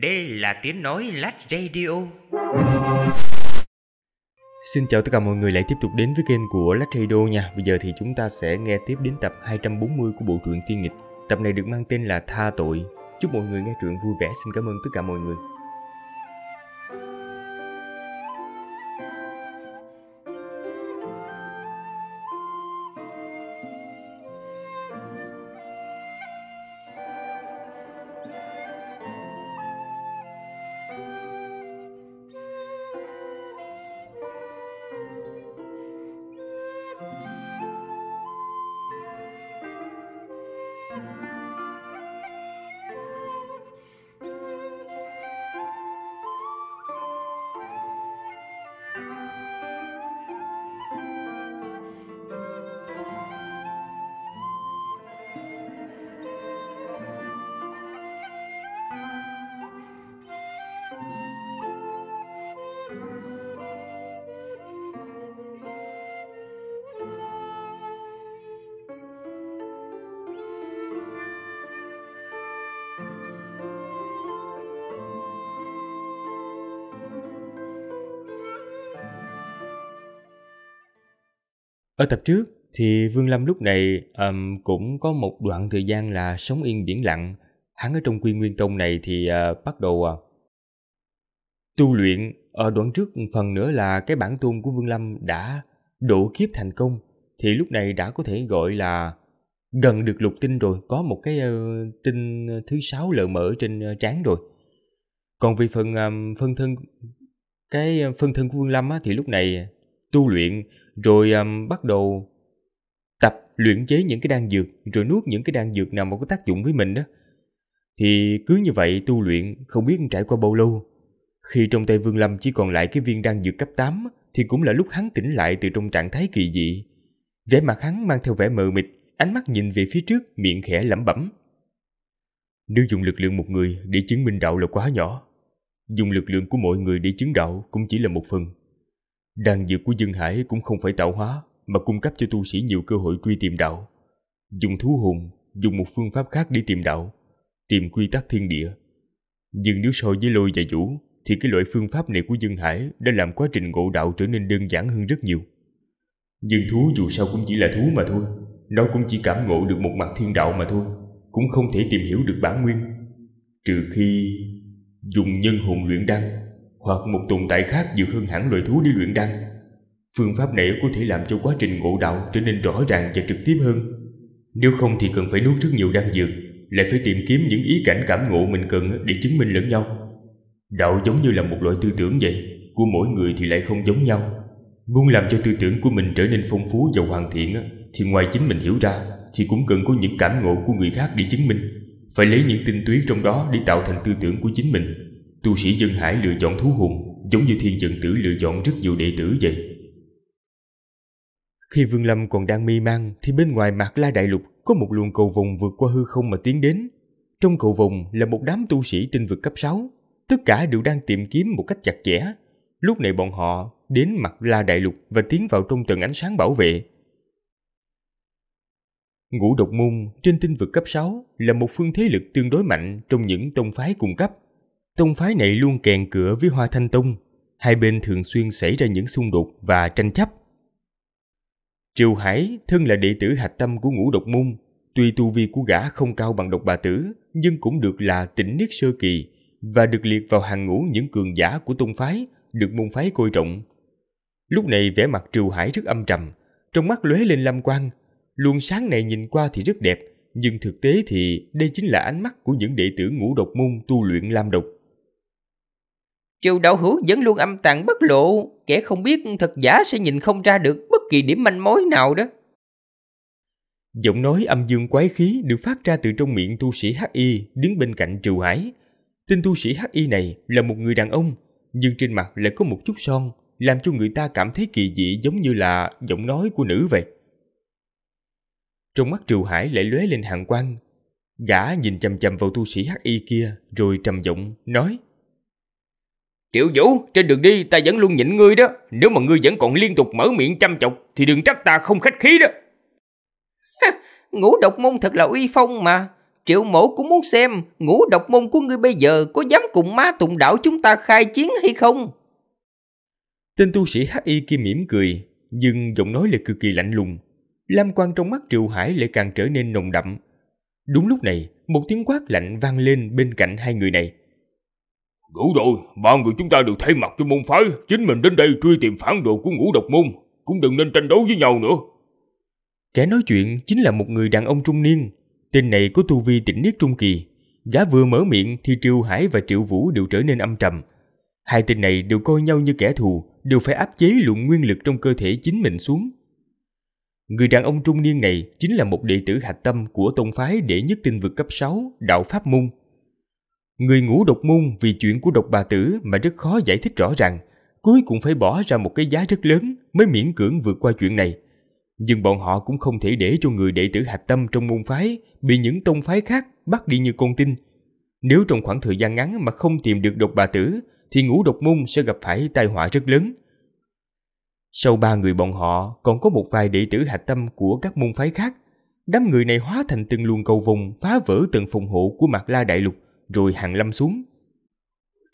Đây là tiếng nói lát radio. Xin chào tất cả mọi người lại tiếp tục đến với kênh của Lách Radio nha. Bây giờ thì chúng ta sẽ nghe tiếp đến tập 240 của bộ truyện Tiên Nghịch. Tập này được mang tên là Tha Tội. Chúc mọi người nghe truyện vui vẻ. Xin cảm ơn tất cả mọi người. Ở tập trước thì Vương Lâm lúc này um, cũng có một đoạn thời gian là sống yên biển lặng. Hắn ở trong quy nguyên tông này thì uh, bắt đầu uh, tu luyện. Ở đoạn trước phần nữa là cái bản tôn của Vương Lâm đã đổ kiếp thành công. Thì lúc này đã có thể gọi là gần được lục tinh rồi. Có một cái uh, tinh thứ sáu lờ mỡ trên uh, trán rồi. Còn về phần um, phân thân cái phân thân của Vương Lâm á, thì lúc này tu luyện rồi um, bắt đầu tập luyện chế những cái đan dược rồi nuốt những cái đan dược nào mà có tác dụng với mình đó. Thì cứ như vậy tu luyện không biết trải qua bao lâu. Khi trong tay Vương Lâm chỉ còn lại cái viên đan dược cấp 8 thì cũng là lúc hắn tỉnh lại từ trong trạng thái kỳ dị. Vẻ mặt hắn mang theo vẻ mờ mịt, ánh mắt nhìn về phía trước, miệng khẽ lẩm bẩm. Nếu dùng lực lượng một người để chứng minh đạo là quá nhỏ, dùng lực lượng của mọi người để chứng đạo cũng chỉ là một phần. Đan dược của Dương Hải cũng không phải tạo hóa mà cung cấp cho tu sĩ nhiều cơ hội truy tìm đạo. Dùng thú hùng, dùng một phương pháp khác để tìm đạo, tìm quy tắc thiên địa. Nhưng nếu so với lôi và vũ thì cái loại phương pháp này của Dương Hải đã làm quá trình ngộ đạo trở nên đơn giản hơn rất nhiều. Nhưng thú dù sao cũng chỉ là thú mà thôi, nó cũng chỉ cảm ngộ được một mặt thiên đạo mà thôi, cũng không thể tìm hiểu được bản nguyên. Trừ khi dùng nhân hồn luyện đăng hoặc một tồn tại khác dịu hơn hẳn loài thú đi luyện đăng Phương pháp này có thể làm cho quá trình ngộ đạo trở nên rõ ràng và trực tiếp hơn. Nếu không thì cần phải nuốt rất nhiều đan dược, lại phải tìm kiếm những ý cảnh cảm ngộ mình cần để chứng minh lẫn nhau. Đạo giống như là một loại tư tưởng vậy, của mỗi người thì lại không giống nhau. Muốn làm cho tư tưởng của mình trở nên phong phú và hoàn thiện thì ngoài chính mình hiểu ra thì cũng cần có những cảm ngộ của người khác để chứng minh. Phải lấy những tinh túy trong đó để tạo thành tư tưởng của chính mình tu sĩ dân hải lựa chọn thú hùng giống như thiên dận tử lựa chọn rất nhiều đệ tử vậy. Khi Vương Lâm còn đang mê man thì bên ngoài mạc la đại lục có một luồng cầu vòng vượt qua hư không mà tiến đến. Trong cầu vòng là một đám tu sĩ tinh vực cấp 6, tất cả đều đang tìm kiếm một cách chặt chẽ. Lúc này bọn họ đến mặt la đại lục và tiến vào trong tầng ánh sáng bảo vệ. Ngũ độc môn trên tinh vực cấp 6 là một phương thế lực tương đối mạnh trong những tông phái cung cấp tông phái này luôn kèn cửa với Hoa Thanh Tông, hai bên thường xuyên xảy ra những xung đột và tranh chấp. Triều Hải thân là đệ tử hạch tâm của ngũ độc môn, tuy tu vi của gã không cao bằng độc bà tử, nhưng cũng được là tỉnh niết sơ kỳ và được liệt vào hàng ngũ những cường giả của tông phái, được môn phái coi trọng. Lúc này vẻ mặt Triều Hải rất âm trầm, trong mắt lóe lên lam quang, luồng sáng này nhìn qua thì rất đẹp, nhưng thực tế thì đây chính là ánh mắt của những đệ tử ngũ độc môn tu luyện lam độc. Triều đạo hữu vẫn luôn âm tàn bất lộ, kẻ không biết thật giả sẽ nhìn không ra được bất kỳ điểm manh mối nào đó. Giọng nói âm dương quái khí được phát ra từ trong miệng tu sĩ H.I. đứng bên cạnh Triều Hải. Tên tu sĩ H.I. này là một người đàn ông, nhưng trên mặt lại có một chút son, làm cho người ta cảm thấy kỳ dị giống như là giọng nói của nữ vậy. Trong mắt Triều Hải lại lóe lên hàng quang. Gã nhìn chầm chầm vào tu sĩ H.I. kia rồi trầm giọng nói Triệu Vũ, trên đường đi ta vẫn luôn nhịn ngươi đó. Nếu mà ngươi vẫn còn liên tục mở miệng chăm chọc thì đừng trách ta không khách khí đó. ngũ độc môn thật là uy phong mà. Triệu mổ cũng muốn xem ngũ độc môn của ngươi bây giờ có dám cùng má tùng đảo chúng ta khai chiến hay không? Tên tu sĩ H.I. kia mỉm cười, nhưng giọng nói lại cực kỳ lạnh lùng. Lam quan trong mắt Triệu Hải lại càng trở nên nồng đậm. Đúng lúc này, một tiếng quát lạnh vang lên bên cạnh hai người này. Đủ rồi, ba người chúng ta đều thay mặt cho môn phái, chính mình đến đây truy tìm phản đồ của ngũ độc môn, cũng đừng nên tranh đấu với nhau nữa. Kẻ nói chuyện chính là một người đàn ông trung niên, tên này có tu vi tỉnh niết trung kỳ. giá vừa mở miệng thì triệu Hải và Triệu Vũ đều trở nên âm trầm. Hai tên này đều coi nhau như kẻ thù, đều phải áp chế lượng nguyên lực trong cơ thể chính mình xuống. Người đàn ông trung niên này chính là một đệ tử hạch tâm của tông phái đệ nhất tinh vực cấp 6, đạo Pháp Môn, Người ngũ độc môn vì chuyện của độc bà tử mà rất khó giải thích rõ ràng, cuối cùng phải bỏ ra một cái giá rất lớn mới miễn cưỡng vượt qua chuyện này. Nhưng bọn họ cũng không thể để cho người đệ tử hạch tâm trong môn phái bị những tông phái khác bắt đi như con tin. Nếu trong khoảng thời gian ngắn mà không tìm được độc bà tử, thì ngũ độc môn sẽ gặp phải tai họa rất lớn. Sau ba người bọn họ còn có một vài đệ tử hạch tâm của các môn phái khác. Đám người này hóa thành từng luồng cầu vùng phá vỡ từng phòng hộ của mặt la đại lục. Rồi Hàng Lâm xuống.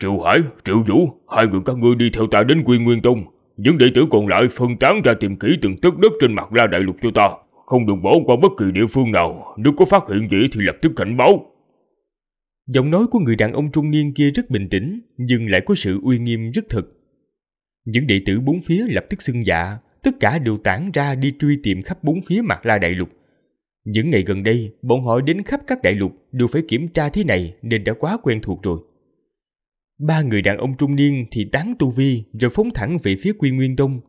Triệu Hải, Triệu Vũ, hai người các ngươi đi theo ta đến Quy Nguyên Tông. Những đệ tử còn lại phân tán ra tìm kỹ từng tấc đất trên mặt la đại lục cho ta. Không được bỏ qua bất kỳ địa phương nào, nếu có phát hiện gì thì lập tức cảnh báo. Giọng nói của người đàn ông trung niên kia rất bình tĩnh, nhưng lại có sự uy nghiêm rất thực. Những đệ tử bốn phía lập tức xưng dạ, tất cả đều tản ra đi truy tìm khắp bốn phía mặt la đại lục. Những ngày gần đây, bọn họ đến khắp các đại lục đều phải kiểm tra thế này nên đã quá quen thuộc rồi. Ba người đàn ông trung niên thì tán tu vi rồi phóng thẳng về phía Quy Nguyên Tông.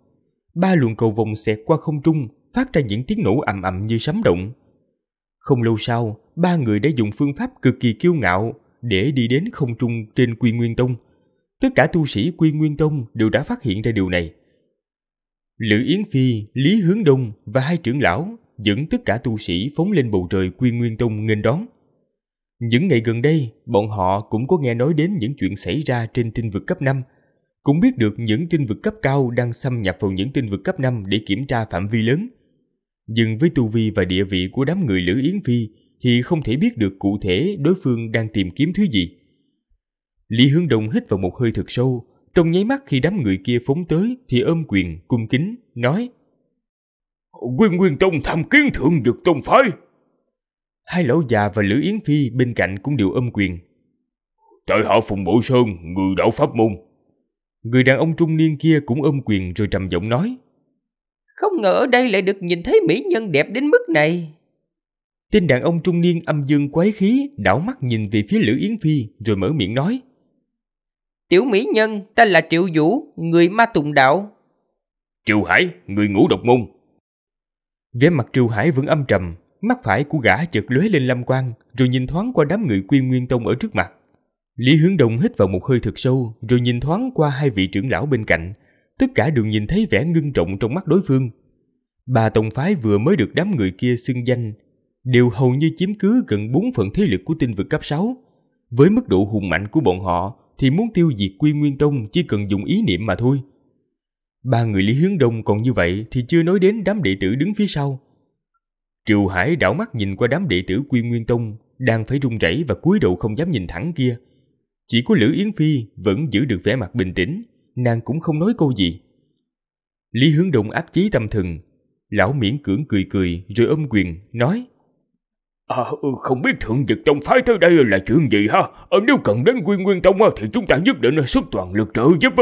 Ba luồng cầu vòng xẹt qua không trung, phát ra những tiếng nổ ầm ầm như sấm động. Không lâu sau, ba người đã dùng phương pháp cực kỳ kiêu ngạo để đi đến không trung trên Quy Nguyên Tông. Tất cả tu sĩ Quy Nguyên Tông đều đã phát hiện ra điều này. Lữ Yến Phi, Lý Hướng Đông và hai trưởng lão dẫn tất cả tu sĩ phóng lên bầu trời Quy Nguyên Tông nghênh đón. Những ngày gần đây, bọn họ cũng có nghe nói đến những chuyện xảy ra trên tinh vực cấp 5, cũng biết được những tinh vực cấp cao đang xâm nhập vào những tinh vực cấp 5 để kiểm tra phạm vi lớn. Nhưng với tu vi và địa vị của đám người Lữ Yến Phi thì không thể biết được cụ thể đối phương đang tìm kiếm thứ gì. Lý hương Đông hít vào một hơi thật sâu, trong nháy mắt khi đám người kia phóng tới thì ôm quyền, cung kính, nói Quyên Nguyên Tông tham kiến thượng dực tông phái. Hai lão già và Lữ Yến Phi bên cạnh cũng đều âm quyền. Tại hạ Phùng Bộ Sơn, người đạo Pháp Môn. Người đàn ông trung niên kia cũng âm quyền rồi trầm giọng nói. Không ngờ ở đây lại được nhìn thấy mỹ nhân đẹp đến mức này. Tên đàn ông trung niên âm dương quái khí đảo mắt nhìn về phía Lữ Yến Phi rồi mở miệng nói. Tiểu mỹ nhân, ta là Triệu Vũ, người ma tùng đạo. Triệu Hải, người ngũ độc môn, Vẻ mặt Triều Hải vẫn âm trầm, mắt phải của gã chợt lóe lên lam quang, rồi nhìn thoáng qua đám người Quy Nguyên Tông ở trước mặt. Lý Hướng Đông hít vào một hơi thật sâu, rồi nhìn thoáng qua hai vị trưởng lão bên cạnh. Tất cả đều nhìn thấy vẻ ngưng trọng trong mắt đối phương. Ba tông phái vừa mới được đám người kia xưng danh, đều hầu như chiếm cứ gần bốn phần thế lực của tinh vực cấp 6. Với mức độ hùng mạnh của bọn họ, thì muốn tiêu diệt Quy Nguyên Tông chỉ cần dùng ý niệm mà thôi. Ba người Lý Hướng Đông còn như vậy thì chưa nói đến đám đệ tử đứng phía sau. Triệu Hải đảo mắt nhìn qua đám đệ tử Quy Nguyên Tông đang phải run rẩy và cúi đầu không dám nhìn thẳng kia. Chỉ có Lữ Yến Phi vẫn giữ được vẻ mặt bình tĩnh, nàng cũng không nói câu gì. Lý Hướng Đông áp chí tâm thần, lão miễn cưỡng cười cười rồi ôm quyền, nói À, ừ, không biết thượng dực trong phái tới đây là chuyện gì ha? Ờ, nếu cần đến quy Nguyên Tông thì chúng ta nhất định xuất toàn lực trợ giúp.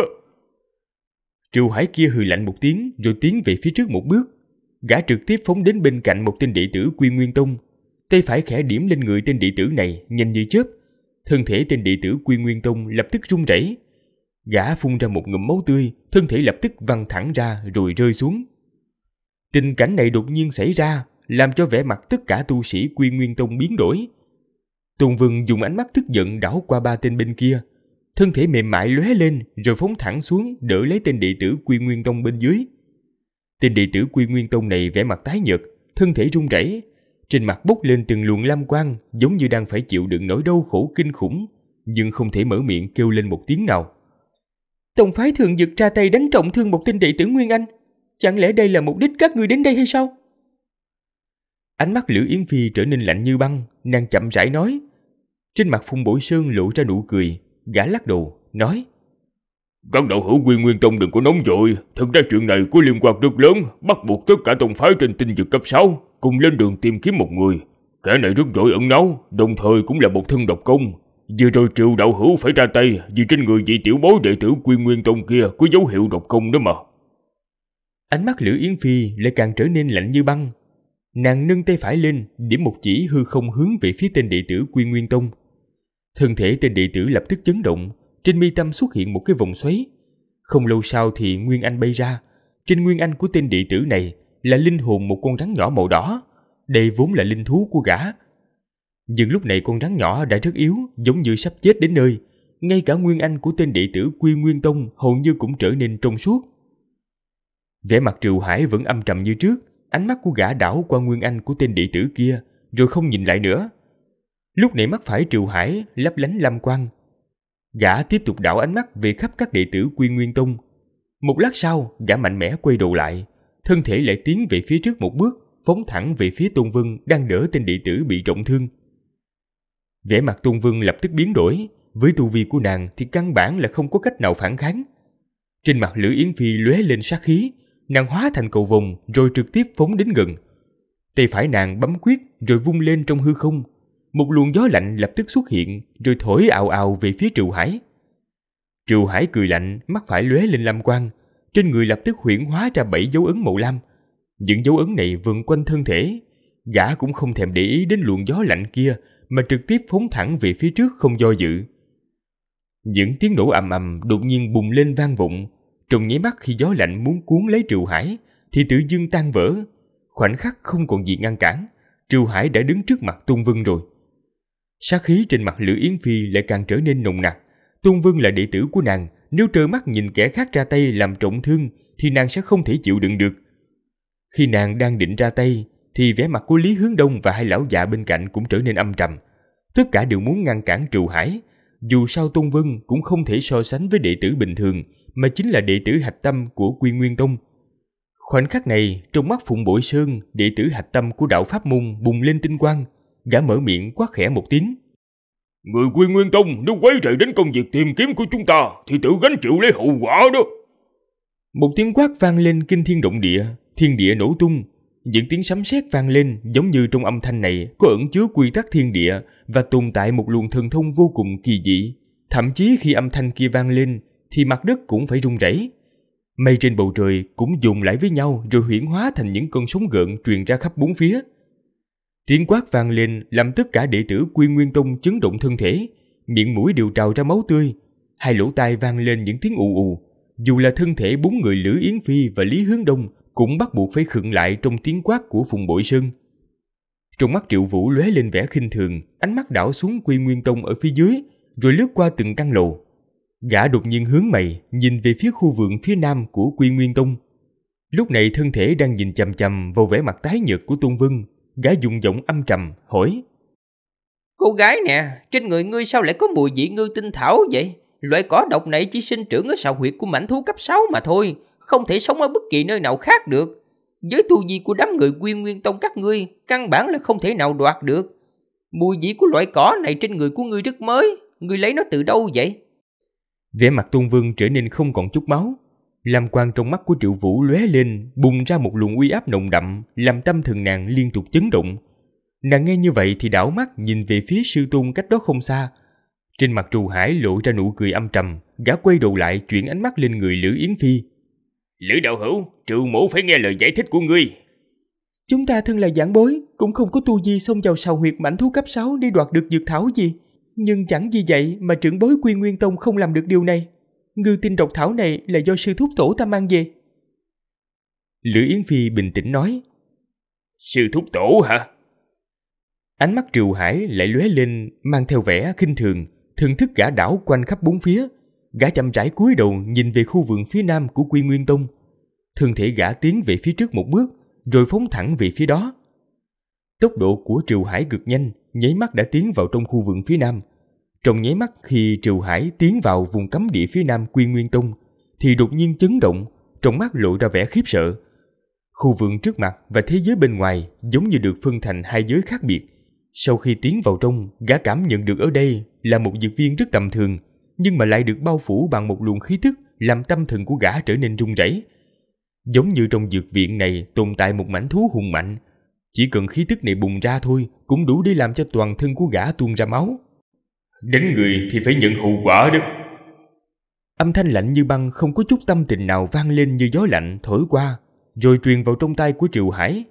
Triệu Hải kia hừ lạnh một tiếng rồi tiến về phía trước một bước. Gã trực tiếp phóng đến bên cạnh một tên đệ tử Quy Nguyên Tông. Tay phải khẽ điểm lên người tên đệ tử này nhanh như chớp. Thân thể tên đệ tử Quy Nguyên Tông lập tức rung rẩy. Gã phun ra một ngụm máu tươi, thân thể lập tức văng thẳng ra rồi rơi xuống. Tình cảnh này đột nhiên xảy ra, làm cho vẻ mặt tất cả tu sĩ Quy Nguyên Tông biến đổi. Tôn Vương dùng ánh mắt tức giận đảo qua ba tên bên kia, thân thể mềm mại lóe lên rồi phóng thẳng xuống đỡ lấy tên đệ tử Quy Nguyên Tông bên dưới. Tên đệ tử Quy Nguyên Tông này vẻ mặt tái nhợt, thân thể run rẩy, trên mặt bốc lên từng luồng lam quang, giống như đang phải chịu đựng nỗi đau khổ kinh khủng, nhưng không thể mở miệng kêu lên một tiếng nào. Tông phái thường dực ra tay đánh trọng thương một tên đệ tử Nguyên Anh, chẳng lẽ đây là mục đích các ngươi đến đây hay sao? Ánh mắt Lữ Yến Phi trở nên lạnh như băng, nàng chậm rãi nói. Trên mặt Phùng Bội Sơn lộ ra nụ cười, Gã lắc đầu, nói Các đạo hữu quy nguyên tông đừng có nóng vội Thực ra chuyện này có liên quan rất lớn Bắt buộc tất cả tông phái trên tinh vực cấp 6 Cùng lên đường tìm kiếm một người Kẻ này rất giỏi ẩn náu Đồng thời cũng là một thân độc công Vừa rồi triệu đạo hữu phải ra tay Vì trên người vị tiểu bối đệ tử quy nguyên tông kia Có dấu hiệu độc công đó mà Ánh mắt Lữ Yến Phi lại càng trở nên lạnh như băng. Nàng nâng tay phải lên, điểm một chỉ hư không hướng về phía tên đệ tử Quy Nguyên Tông, Thân thể tên đệ tử lập tức chấn động, trên mi tâm xuất hiện một cái vòng xoáy. Không lâu sau thì Nguyên Anh bay ra. Trên Nguyên Anh của tên đệ tử này là linh hồn một con rắn nhỏ màu đỏ. Đây vốn là linh thú của gã. Nhưng lúc này con rắn nhỏ đã rất yếu, giống như sắp chết đến nơi. Ngay cả Nguyên Anh của tên đệ tử Quy Nguyên Tông hầu như cũng trở nên trong suốt. Vẻ mặt Triệu Hải vẫn âm trầm như trước, ánh mắt của gã đảo qua Nguyên Anh của tên đệ tử kia, rồi không nhìn lại nữa. Lúc này mắt phải Triệu Hải lấp lánh lam quang. Gã tiếp tục đảo ánh mắt về khắp các đệ tử Quy Nguyên Tông. Một lát sau, gã mạnh mẽ quay đầu lại, thân thể lại tiến về phía trước một bước, phóng thẳng về phía Tôn Vân đang đỡ tên đệ tử bị trọng thương. Vẻ mặt Tôn Vân lập tức biến đổi, với tu vi của nàng thì căn bản là không có cách nào phản kháng. Trên mặt Lữ Yến Phi lóe lên sát khí, nàng hóa thành cầu vồng rồi trực tiếp phóng đến gần. Tay phải nàng bấm quyết rồi vung lên trong hư không, một luồng gió lạnh lập tức xuất hiện rồi thổi ào ào về phía Triệu Hải. Triệu Hải cười lạnh, mắt phải lóe lên lam quan trên người lập tức huyễn hóa ra bảy dấu ấn màu lam. Những dấu ấn này vườn quanh thân thể, gã cũng không thèm để ý đến luồng gió lạnh kia mà trực tiếp phóng thẳng về phía trước không do dự. Những tiếng nổ ầm ầm đột nhiên bùng lên vang vọng, trong nháy mắt khi gió lạnh muốn cuốn lấy Triệu Hải thì tự dưng tan vỡ. Khoảnh khắc không còn gì ngăn cản, Triệu Hải đã đứng trước mặt Tôn Vân rồi. Sát khí trên mặt Lữ Yến Phi lại càng trở nên nồng nặc. Tôn Vương là đệ tử của nàng, nếu trơ mắt nhìn kẻ khác ra tay làm trọng thương thì nàng sẽ không thể chịu đựng được. Khi nàng đang định ra tay thì vẻ mặt của Lý Hướng Đông và hai lão già bên cạnh cũng trở nên âm trầm. Tất cả đều muốn ngăn cản Trù Hải. Dù sao Tôn Vân cũng không thể so sánh với đệ tử bình thường mà chính là đệ tử hạch tâm của Quy Nguyên Tông. Khoảnh khắc này, trong mắt Phụng Bội Sơn, đệ tử hạch tâm của đạo Pháp Môn bùng lên tinh quang – gã mở miệng quát khẽ một tiếng. Người quy nguyên tông nếu quấy rầy đến công việc tìm kiếm của chúng ta thì tự gánh chịu lấy hậu quả đó. Một tiếng quát vang lên kinh thiên động địa, thiên địa nổ tung. Những tiếng sấm sét vang lên giống như trong âm thanh này có ẩn chứa quy tắc thiên địa và tồn tại một luồng thần thông vô cùng kỳ dị. Thậm chí khi âm thanh kia vang lên thì mặt đất cũng phải rung rẩy. Mây trên bầu trời cũng dùng lại với nhau rồi huyển hóa thành những cơn sóng gợn truyền ra khắp bốn phía. Tiếng quát vang lên làm tất cả đệ tử Quy Nguyên Tông chấn động thân thể, miệng mũi đều trào ra máu tươi, hai lỗ tai vang lên những tiếng ù ù. Dù là thân thể bốn người Lữ Yến Phi và Lý Hướng Đông cũng bắt buộc phải khựng lại trong tiếng quát của Phùng Bội Sơn. Trong mắt Triệu Vũ lóe lên vẻ khinh thường, ánh mắt đảo xuống Quy Nguyên Tông ở phía dưới, rồi lướt qua từng căn lầu. Gã đột nhiên hướng mày, nhìn về phía khu vườn phía nam của Quy Nguyên Tông. Lúc này thân thể đang nhìn chầm chầm vào vẻ mặt tái nhợt của Tôn Vân gã dùng giọng âm trầm hỏi Cô gái nè, trên người ngươi sao lại có mùi vị ngư tinh thảo vậy? Loại cỏ độc này chỉ sinh trưởng ở sào huyệt của mảnh thú cấp 6 mà thôi, không thể sống ở bất kỳ nơi nào khác được. Với tu vi của đám người quy nguyên tông các ngươi, căn bản là không thể nào đoạt được. Mùi vị của loại cỏ này trên người của ngươi rất mới, ngươi lấy nó từ đâu vậy? Vẻ mặt Tôn Vương trở nên không còn chút máu, Lam quan trong mắt của Triệu Vũ lóe lên, bùng ra một luồng uy áp nồng đậm, làm tâm thần nàng liên tục chấn động. Nàng nghe như vậy thì đảo mắt nhìn về phía sư tôn cách đó không xa. Trên mặt Trù Hải lộ ra nụ cười âm trầm, gã quay đầu lại chuyển ánh mắt lên người Lữ Yến Phi. Lữ đạo hữu, Triệu mổ phải nghe lời giải thích của ngươi. Chúng ta thân là giảng bối, cũng không có tu di xông vào sào huyệt mảnh thú cấp 6 để đoạt được dược thảo gì. Nhưng chẳng vì vậy mà trưởng bối quy nguyên tông không làm được điều này ngư tinh độc thảo này là do sư thúc tổ ta mang về. Lữ Yến Phi bình tĩnh nói. Sư thúc tổ hả? Ánh mắt Triều Hải lại lóe lên, mang theo vẻ khinh thường, thưởng thức gã đảo quanh khắp bốn phía. Gã chậm rãi cúi đầu nhìn về khu vườn phía nam của Quy Nguyên Tông. Thường thể gã tiến về phía trước một bước, rồi phóng thẳng về phía đó. Tốc độ của Triều Hải cực nhanh, nháy mắt đã tiến vào trong khu vườn phía nam, trong nháy mắt khi Triều Hải tiến vào vùng cấm địa phía nam Quy Nguyên Tông, thì đột nhiên chấn động, trong mắt lộ ra vẻ khiếp sợ. Khu vườn trước mặt và thế giới bên ngoài giống như được phân thành hai giới khác biệt. Sau khi tiến vào trong, gã cảm nhận được ở đây là một dược viên rất tầm thường, nhưng mà lại được bao phủ bằng một luồng khí tức làm tâm thần của gã trở nên rung rẩy. Giống như trong dược viện này tồn tại một mảnh thú hùng mạnh, chỉ cần khí tức này bùng ra thôi cũng đủ để làm cho toàn thân của gã tuôn ra máu. Đánh người thì phải nhận hậu quả đó Âm thanh lạnh như băng không có chút tâm tình nào vang lên như gió lạnh thổi qua Rồi truyền vào trong tay của Triệu Hải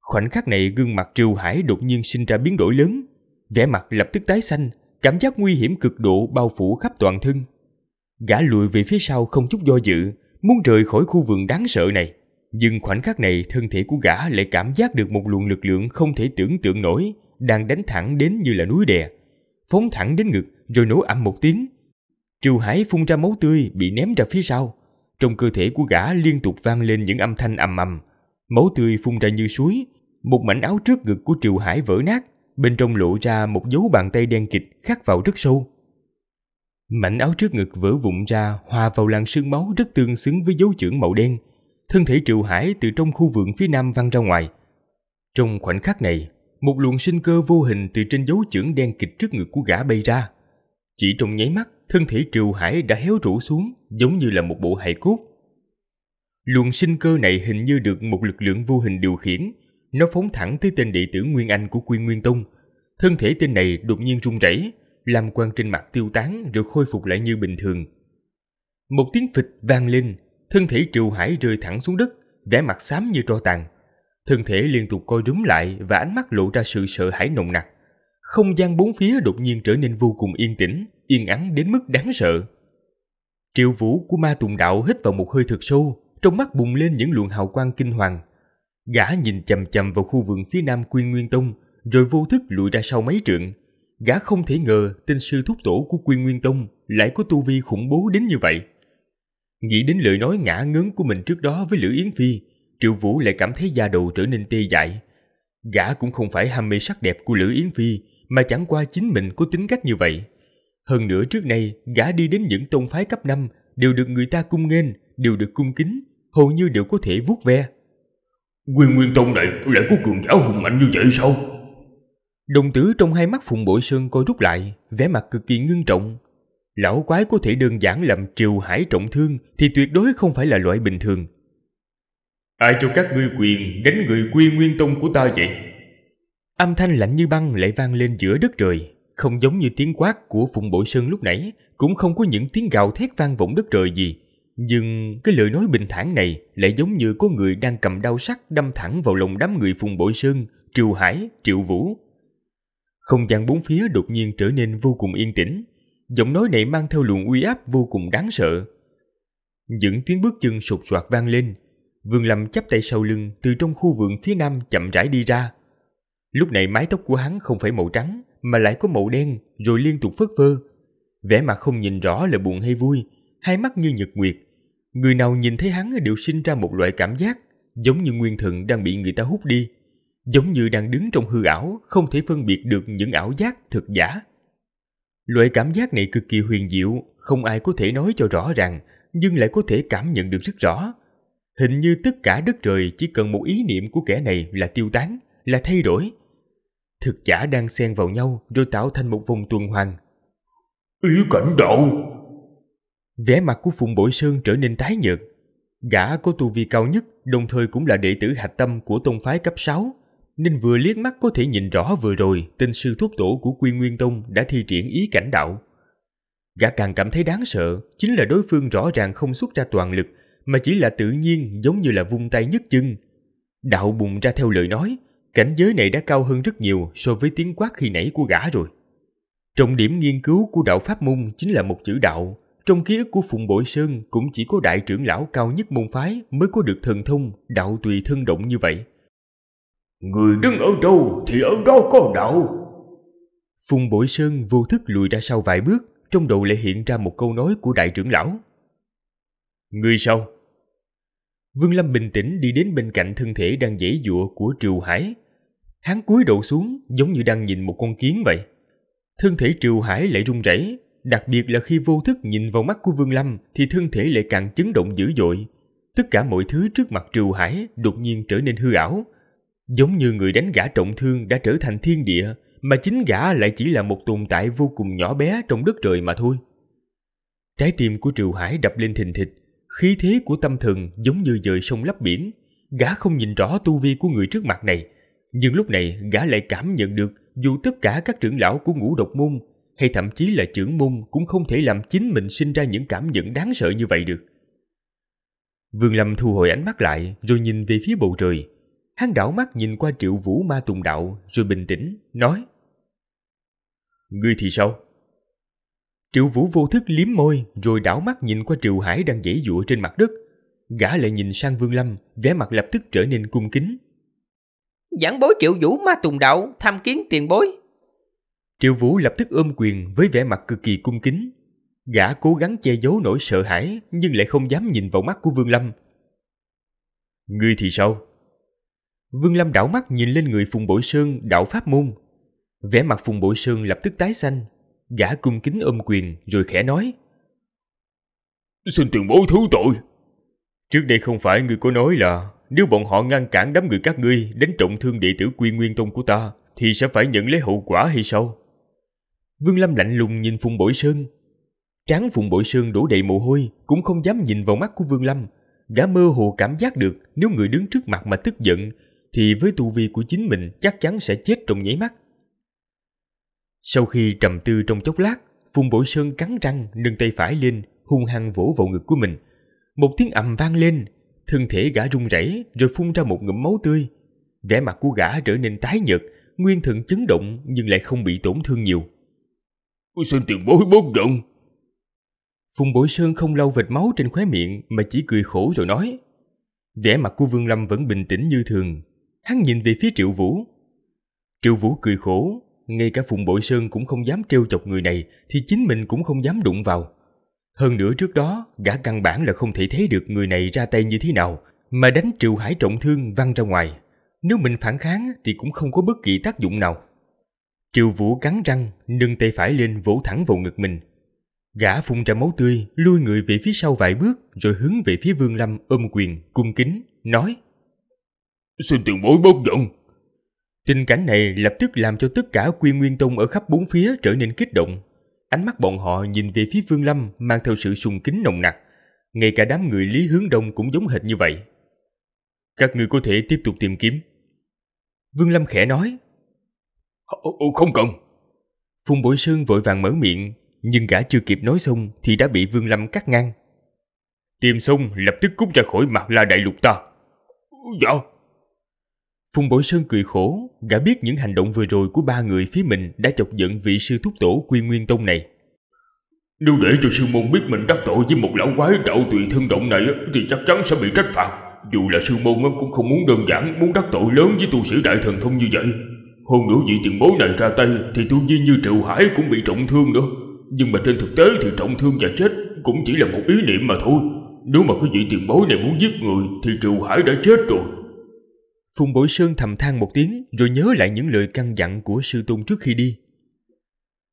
Khoảnh khắc này gương mặt Triệu Hải đột nhiên sinh ra biến đổi lớn vẻ mặt lập tức tái xanh Cảm giác nguy hiểm cực độ bao phủ khắp toàn thân Gã lùi về phía sau không chút do dự Muốn rời khỏi khu vườn đáng sợ này nhưng khoảnh khắc này thân thể của gã lại cảm giác được một luồng lực lượng không thể tưởng tượng nổi đang đánh thẳng đến như là núi đè, phóng thẳng đến ngực rồi nổ ầm một tiếng. Triều Hải phun ra máu tươi bị ném ra phía sau. Trong cơ thể của gã liên tục vang lên những âm thanh ầm ầm. Máu tươi phun ra như suối. Một mảnh áo trước ngực của Triều Hải vỡ nát. Bên trong lộ ra một dấu bàn tay đen kịch khắc vào rất sâu. Mảnh áo trước ngực vỡ vụn ra hòa vào làn sương máu rất tương xứng với dấu chưởng màu đen. Thân thể Triệu Hải từ trong khu vườn phía nam văng ra ngoài. Trong khoảnh khắc này, một luồng sinh cơ vô hình từ trên dấu chưởng đen kịch trước ngực của gã bay ra. Chỉ trong nháy mắt, thân thể Triều Hải đã héo rũ xuống giống như là một bộ hài cốt. Luồng sinh cơ này hình như được một lực lượng vô hình điều khiển, nó phóng thẳng tới tên đệ tử Nguyên Anh của Quy Nguyên Tông. Thân thể tên này đột nhiên rung rẩy, làm quan trên mặt tiêu tán rồi khôi phục lại như bình thường. Một tiếng phịch vang lên, thân thể Triều Hải rơi thẳng xuống đất, vẻ mặt xám như tro tàn, thân thể liên tục coi rúm lại và ánh mắt lộ ra sự sợ hãi nồng nặc. Không gian bốn phía đột nhiên trở nên vô cùng yên tĩnh, yên ắng đến mức đáng sợ. Triệu vũ của ma tùng đạo hít vào một hơi thật sâu, trong mắt bùng lên những luồng hào quang kinh hoàng. Gã nhìn chầm chầm vào khu vườn phía nam Quyên Nguyên Tông, rồi vô thức lùi ra sau mấy trượng. Gã không thể ngờ tên sư thúc tổ của Quyên Nguyên Tông lại có tu vi khủng bố đến như vậy. Nghĩ đến lời nói ngã ngớn của mình trước đó với Lữ Yến Phi, Triệu Vũ lại cảm thấy da đầu trở nên tê dại. Gã cũng không phải ham mê sắc đẹp của Lữ Yến Phi, mà chẳng qua chính mình có tính cách như vậy. Hơn nữa trước nay, gã đi đến những tông phái cấp 5 đều được người ta cung nghênh, đều được cung kính, hầu như đều có thể vuốt ve. Nguyên Nguyên Tông này lại có cường giả hùng mạnh như vậy sao? Đồng tử trong hai mắt Phùng Bội Sơn coi rút lại, vẻ mặt cực kỳ ngưng trọng. Lão quái có thể đơn giản làm triều hải trọng thương thì tuyệt đối không phải là loại bình thường. Ai cho các ngươi quyền đánh người quy nguyên tông của ta vậy? Âm thanh lạnh như băng lại vang lên giữa đất trời, không giống như tiếng quát của Phùng Bội Sơn lúc nãy, cũng không có những tiếng gào thét vang vọng đất trời gì. Nhưng cái lời nói bình thản này lại giống như có người đang cầm đao sắt đâm thẳng vào lòng đám người Phùng Bội Sơn, triệu Hải, Triệu Vũ. Không gian bốn phía đột nhiên trở nên vô cùng yên tĩnh. Giọng nói này mang theo luồng uy áp vô cùng đáng sợ. Những tiếng bước chân sột soạt vang lên, Vương Lâm chắp tay sau lưng từ trong khu vườn phía nam chậm rãi đi ra. Lúc này mái tóc của hắn không phải màu trắng mà lại có màu đen rồi liên tục phất phơ. Vẻ mặt không nhìn rõ là buồn hay vui, hai mắt như nhật nguyệt. Người nào nhìn thấy hắn đều sinh ra một loại cảm giác giống như nguyên thần đang bị người ta hút đi, giống như đang đứng trong hư ảo không thể phân biệt được những ảo giác thực giả. Loại cảm giác này cực kỳ huyền diệu, không ai có thể nói cho rõ ràng, nhưng lại có thể cảm nhận được rất rõ. Hình như tất cả đất trời chỉ cần một ý niệm của kẻ này là tiêu tán, là thay đổi. Thực giả đang xen vào nhau rồi tạo thành một vùng tuần hoàn. Ý cảnh đạo! Vẻ mặt của Phùng Bội Sơn trở nên tái nhợt. Gã có tu vi cao nhất, đồng thời cũng là đệ tử hạch tâm của tông phái cấp 6, nên vừa liếc mắt có thể nhìn rõ vừa rồi tên sư thúc tổ của Quy Nguyên Tông đã thi triển ý cảnh đạo. Gã càng cảm thấy đáng sợ, chính là đối phương rõ ràng không xuất ra toàn lực mà chỉ là tự nhiên giống như là vung tay nhấc chân. Đạo bùng ra theo lời nói, cảnh giới này đã cao hơn rất nhiều so với tiếng quát khi nãy của gã rồi. Trọng điểm nghiên cứu của đạo Pháp Môn chính là một chữ đạo. Trong ký ức của Phùng Bội Sơn cũng chỉ có đại trưởng lão cao nhất môn phái mới có được thần thông đạo tùy thân động như vậy. Người đứng ở đâu thì ở đó có đạo. Phùng Bội Sơn vô thức lùi ra sau vài bước, trong đầu lại hiện ra một câu nói của đại trưởng lão. Người sau Vương Lâm bình tĩnh đi đến bên cạnh thân thể đang dễ dụa của Triều Hải. Hắn cúi đầu xuống giống như đang nhìn một con kiến vậy. Thân thể Triều Hải lại run rẩy, đặc biệt là khi vô thức nhìn vào mắt của Vương Lâm thì thân thể lại càng chấn động dữ dội. Tất cả mọi thứ trước mặt Triều Hải đột nhiên trở nên hư ảo, giống như người đánh gã trọng thương đã trở thành thiên địa, mà chính gã lại chỉ là một tồn tại vô cùng nhỏ bé trong đất trời mà thôi. Trái tim của Triều Hải đập lên thình thịch, khí thế của tâm thần giống như dời sông lấp biển. Gã không nhìn rõ tu vi của người trước mặt này, nhưng lúc này gã lại cảm nhận được dù tất cả các trưởng lão của ngũ độc môn hay thậm chí là trưởng môn cũng không thể làm chính mình sinh ra những cảm nhận đáng sợ như vậy được. Vương Lâm thu hồi ánh mắt lại rồi nhìn về phía bầu trời. Hắn đảo mắt nhìn qua triệu vũ ma tùng đạo rồi bình tĩnh, nói Ngươi thì sao? Triệu Vũ vô thức liếm môi rồi đảo mắt nhìn qua Triệu Hải đang dãy dụa trên mặt đất. Gã lại nhìn sang Vương Lâm, vẻ mặt lập tức trở nên cung kính. Giảng bối Triệu Vũ ma tùng đạo, tham kiến tiền bối. Triệu Vũ lập tức ôm quyền với vẻ mặt cực kỳ cung kính. Gã cố gắng che giấu nỗi sợ hãi nhưng lại không dám nhìn vào mắt của Vương Lâm. Ngươi thì sao? Vương Lâm đảo mắt nhìn lên người Phùng Bội Sơn đạo pháp môn. Vẻ mặt Phùng Bội Sơn lập tức tái xanh, Gã cung kính ôm quyền rồi khẽ nói. Xin tiền bối thứ tội. Trước đây không phải người có nói là nếu bọn họ ngăn cản đám người các ngươi đánh trọng thương đệ tử quy nguyên tông của ta thì sẽ phải nhận lấy hậu quả hay sao? Vương Lâm lạnh lùng nhìn Phùng Bội Sơn. Trán Phùng Bội Sơn đổ đầy mồ hôi cũng không dám nhìn vào mắt của Vương Lâm. Gã mơ hồ cảm giác được nếu người đứng trước mặt mà tức giận thì với tu vi của chính mình chắc chắn sẽ chết trong nháy mắt. Sau khi trầm tư trong chốc lát, Phùng Bội Sơn cắn răng nâng tay phải lên, hung hăng vỗ vào ngực của mình. Một tiếng ầm vang lên, thân thể gã rung rẩy rồi phun ra một ngụm máu tươi. Vẻ mặt của gã trở nên tái nhợt, nguyên thần chấn động nhưng lại không bị tổn thương nhiều. Ôi Sơn tiền bối bốt động. Phùng Bội Sơn không lau vệt máu trên khóe miệng mà chỉ cười khổ rồi nói. Vẻ mặt của Vương Lâm vẫn bình tĩnh như thường. Hắn nhìn về phía Triệu Vũ. Triệu Vũ cười khổ, ngay cả Phùng Bội Sơn cũng không dám trêu chọc người này thì chính mình cũng không dám đụng vào. Hơn nữa trước đó, gã căn bản là không thể thấy được người này ra tay như thế nào, mà đánh Triệu Hải trọng thương văng ra ngoài. Nếu mình phản kháng thì cũng không có bất kỳ tác dụng nào. Triệu Vũ cắn răng, nâng tay phải lên vỗ thẳng vào ngực mình. Gã phun ra máu tươi, lui người về phía sau vài bước rồi hướng về phía Vương Lâm ôm quyền, cung kính, nói Xin tiền bối bất giận, Tình cảnh này lập tức làm cho tất cả quy nguyên tông ở khắp bốn phía trở nên kích động. Ánh mắt bọn họ nhìn về phía Vương Lâm mang theo sự sùng kính nồng nặc. Ngay cả đám người Lý Hướng Đông cũng giống hệt như vậy. Các người có thể tiếp tục tìm kiếm. Vương Lâm khẽ nói. Không cần. Phùng Bội Sơn vội vàng mở miệng, nhưng gã chưa kịp nói xong thì đã bị Vương Lâm cắt ngang. Tìm xong lập tức cút ra khỏi mặt la đại lục ta. Dạ. Phùng Bội Sơn cười khổ, gã biết những hành động vừa rồi của ba người phía mình đã chọc giận vị sư thúc tổ quy nguyên tông này. Nếu để cho sư môn biết mình đắc tội với một lão quái đạo tùy thân động này thì chắc chắn sẽ bị trách phạt. Dù là sư môn cũng không muốn đơn giản muốn đắc tội lớn với tu sĩ đại thần thông như vậy. Hơn nữa vị tiền bối này ra tay thì tu nhiên như Triệu Hải cũng bị trọng thương nữa. Nhưng mà trên thực tế thì trọng thương và chết cũng chỉ là một ý niệm mà thôi. Nếu mà cái vị tiền bối này muốn giết người thì Triệu Hải đã chết rồi. Phùng Bội Sơn thầm than một tiếng rồi nhớ lại những lời căn dặn của sư tôn trước khi đi.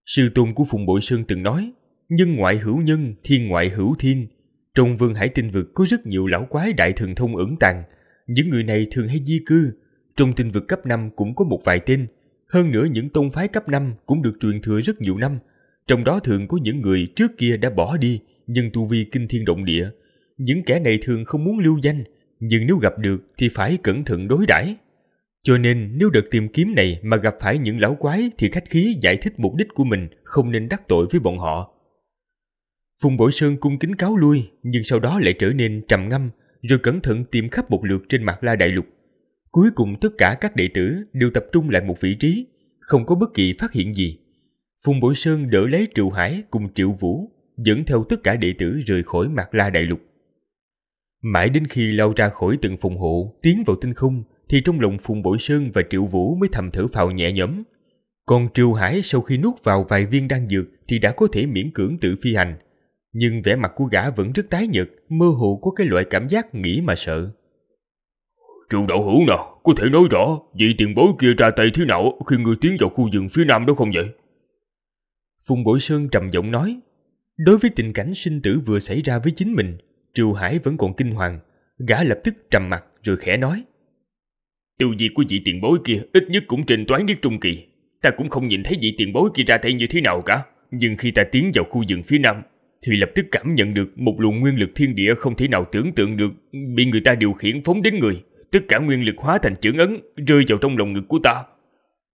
Sư tôn của Phùng Bội Sơn từng nói, nhân ngoại hữu nhân, thiên ngoại hữu thiên. Trong vương hải tinh vực có rất nhiều lão quái đại thần thông ẩn tàng. Những người này thường hay di cư. Trong tinh vực cấp 5 cũng có một vài tên. Hơn nữa những tông phái cấp 5 cũng được truyền thừa rất nhiều năm. Trong đó thường có những người trước kia đã bỏ đi, nhưng tu vi kinh thiên động địa. Những kẻ này thường không muốn lưu danh – nhưng nếu gặp được thì phải cẩn thận đối đãi. Cho nên nếu đợt tìm kiếm này mà gặp phải những lão quái thì khách khí giải thích mục đích của mình không nên đắc tội với bọn họ. Phùng Bội Sơn cung kính cáo lui nhưng sau đó lại trở nên trầm ngâm rồi cẩn thận tìm khắp một lượt trên mặt la đại lục. Cuối cùng tất cả các đệ tử đều tập trung lại một vị trí, không có bất kỳ phát hiện gì. Phùng Bội Sơn đỡ lấy Triệu Hải cùng Triệu Vũ, dẫn theo tất cả đệ tử rời khỏi mặt la đại lục. Mãi đến khi lao ra khỏi từng phòng hộ, tiến vào tinh không, thì trong lòng Phùng Bội Sơn và Triệu Vũ mới thầm thở phào nhẹ nhõm. Còn Triệu Hải sau khi nuốt vào vài viên đan dược thì đã có thể miễn cưỡng tự phi hành. Nhưng vẻ mặt của gã vẫn rất tái nhợt, mơ hồ có cái loại cảm giác nghĩ mà sợ. Triệu đạo hữu nào, có thể nói rõ vị tiền bối kia ra tay thế nào khi người tiến vào khu rừng phía nam đó không vậy? Phùng Bội Sơn trầm giọng nói, đối với tình cảnh sinh tử vừa xảy ra với chính mình, Triều Hải vẫn còn kinh hoàng, gã lập tức trầm mặt rồi khẽ nói. Tiêu diệt của vị tiền bối kia ít nhất cũng trình toán niết trung kỳ. Ta cũng không nhìn thấy vị tiền bối kia ra tay như thế nào cả. Nhưng khi ta tiến vào khu rừng phía nam, thì lập tức cảm nhận được một luồng nguyên lực thiên địa không thể nào tưởng tượng được bị người ta điều khiển phóng đến người. Tất cả nguyên lực hóa thành chưởng ấn rơi vào trong lòng ngực của ta.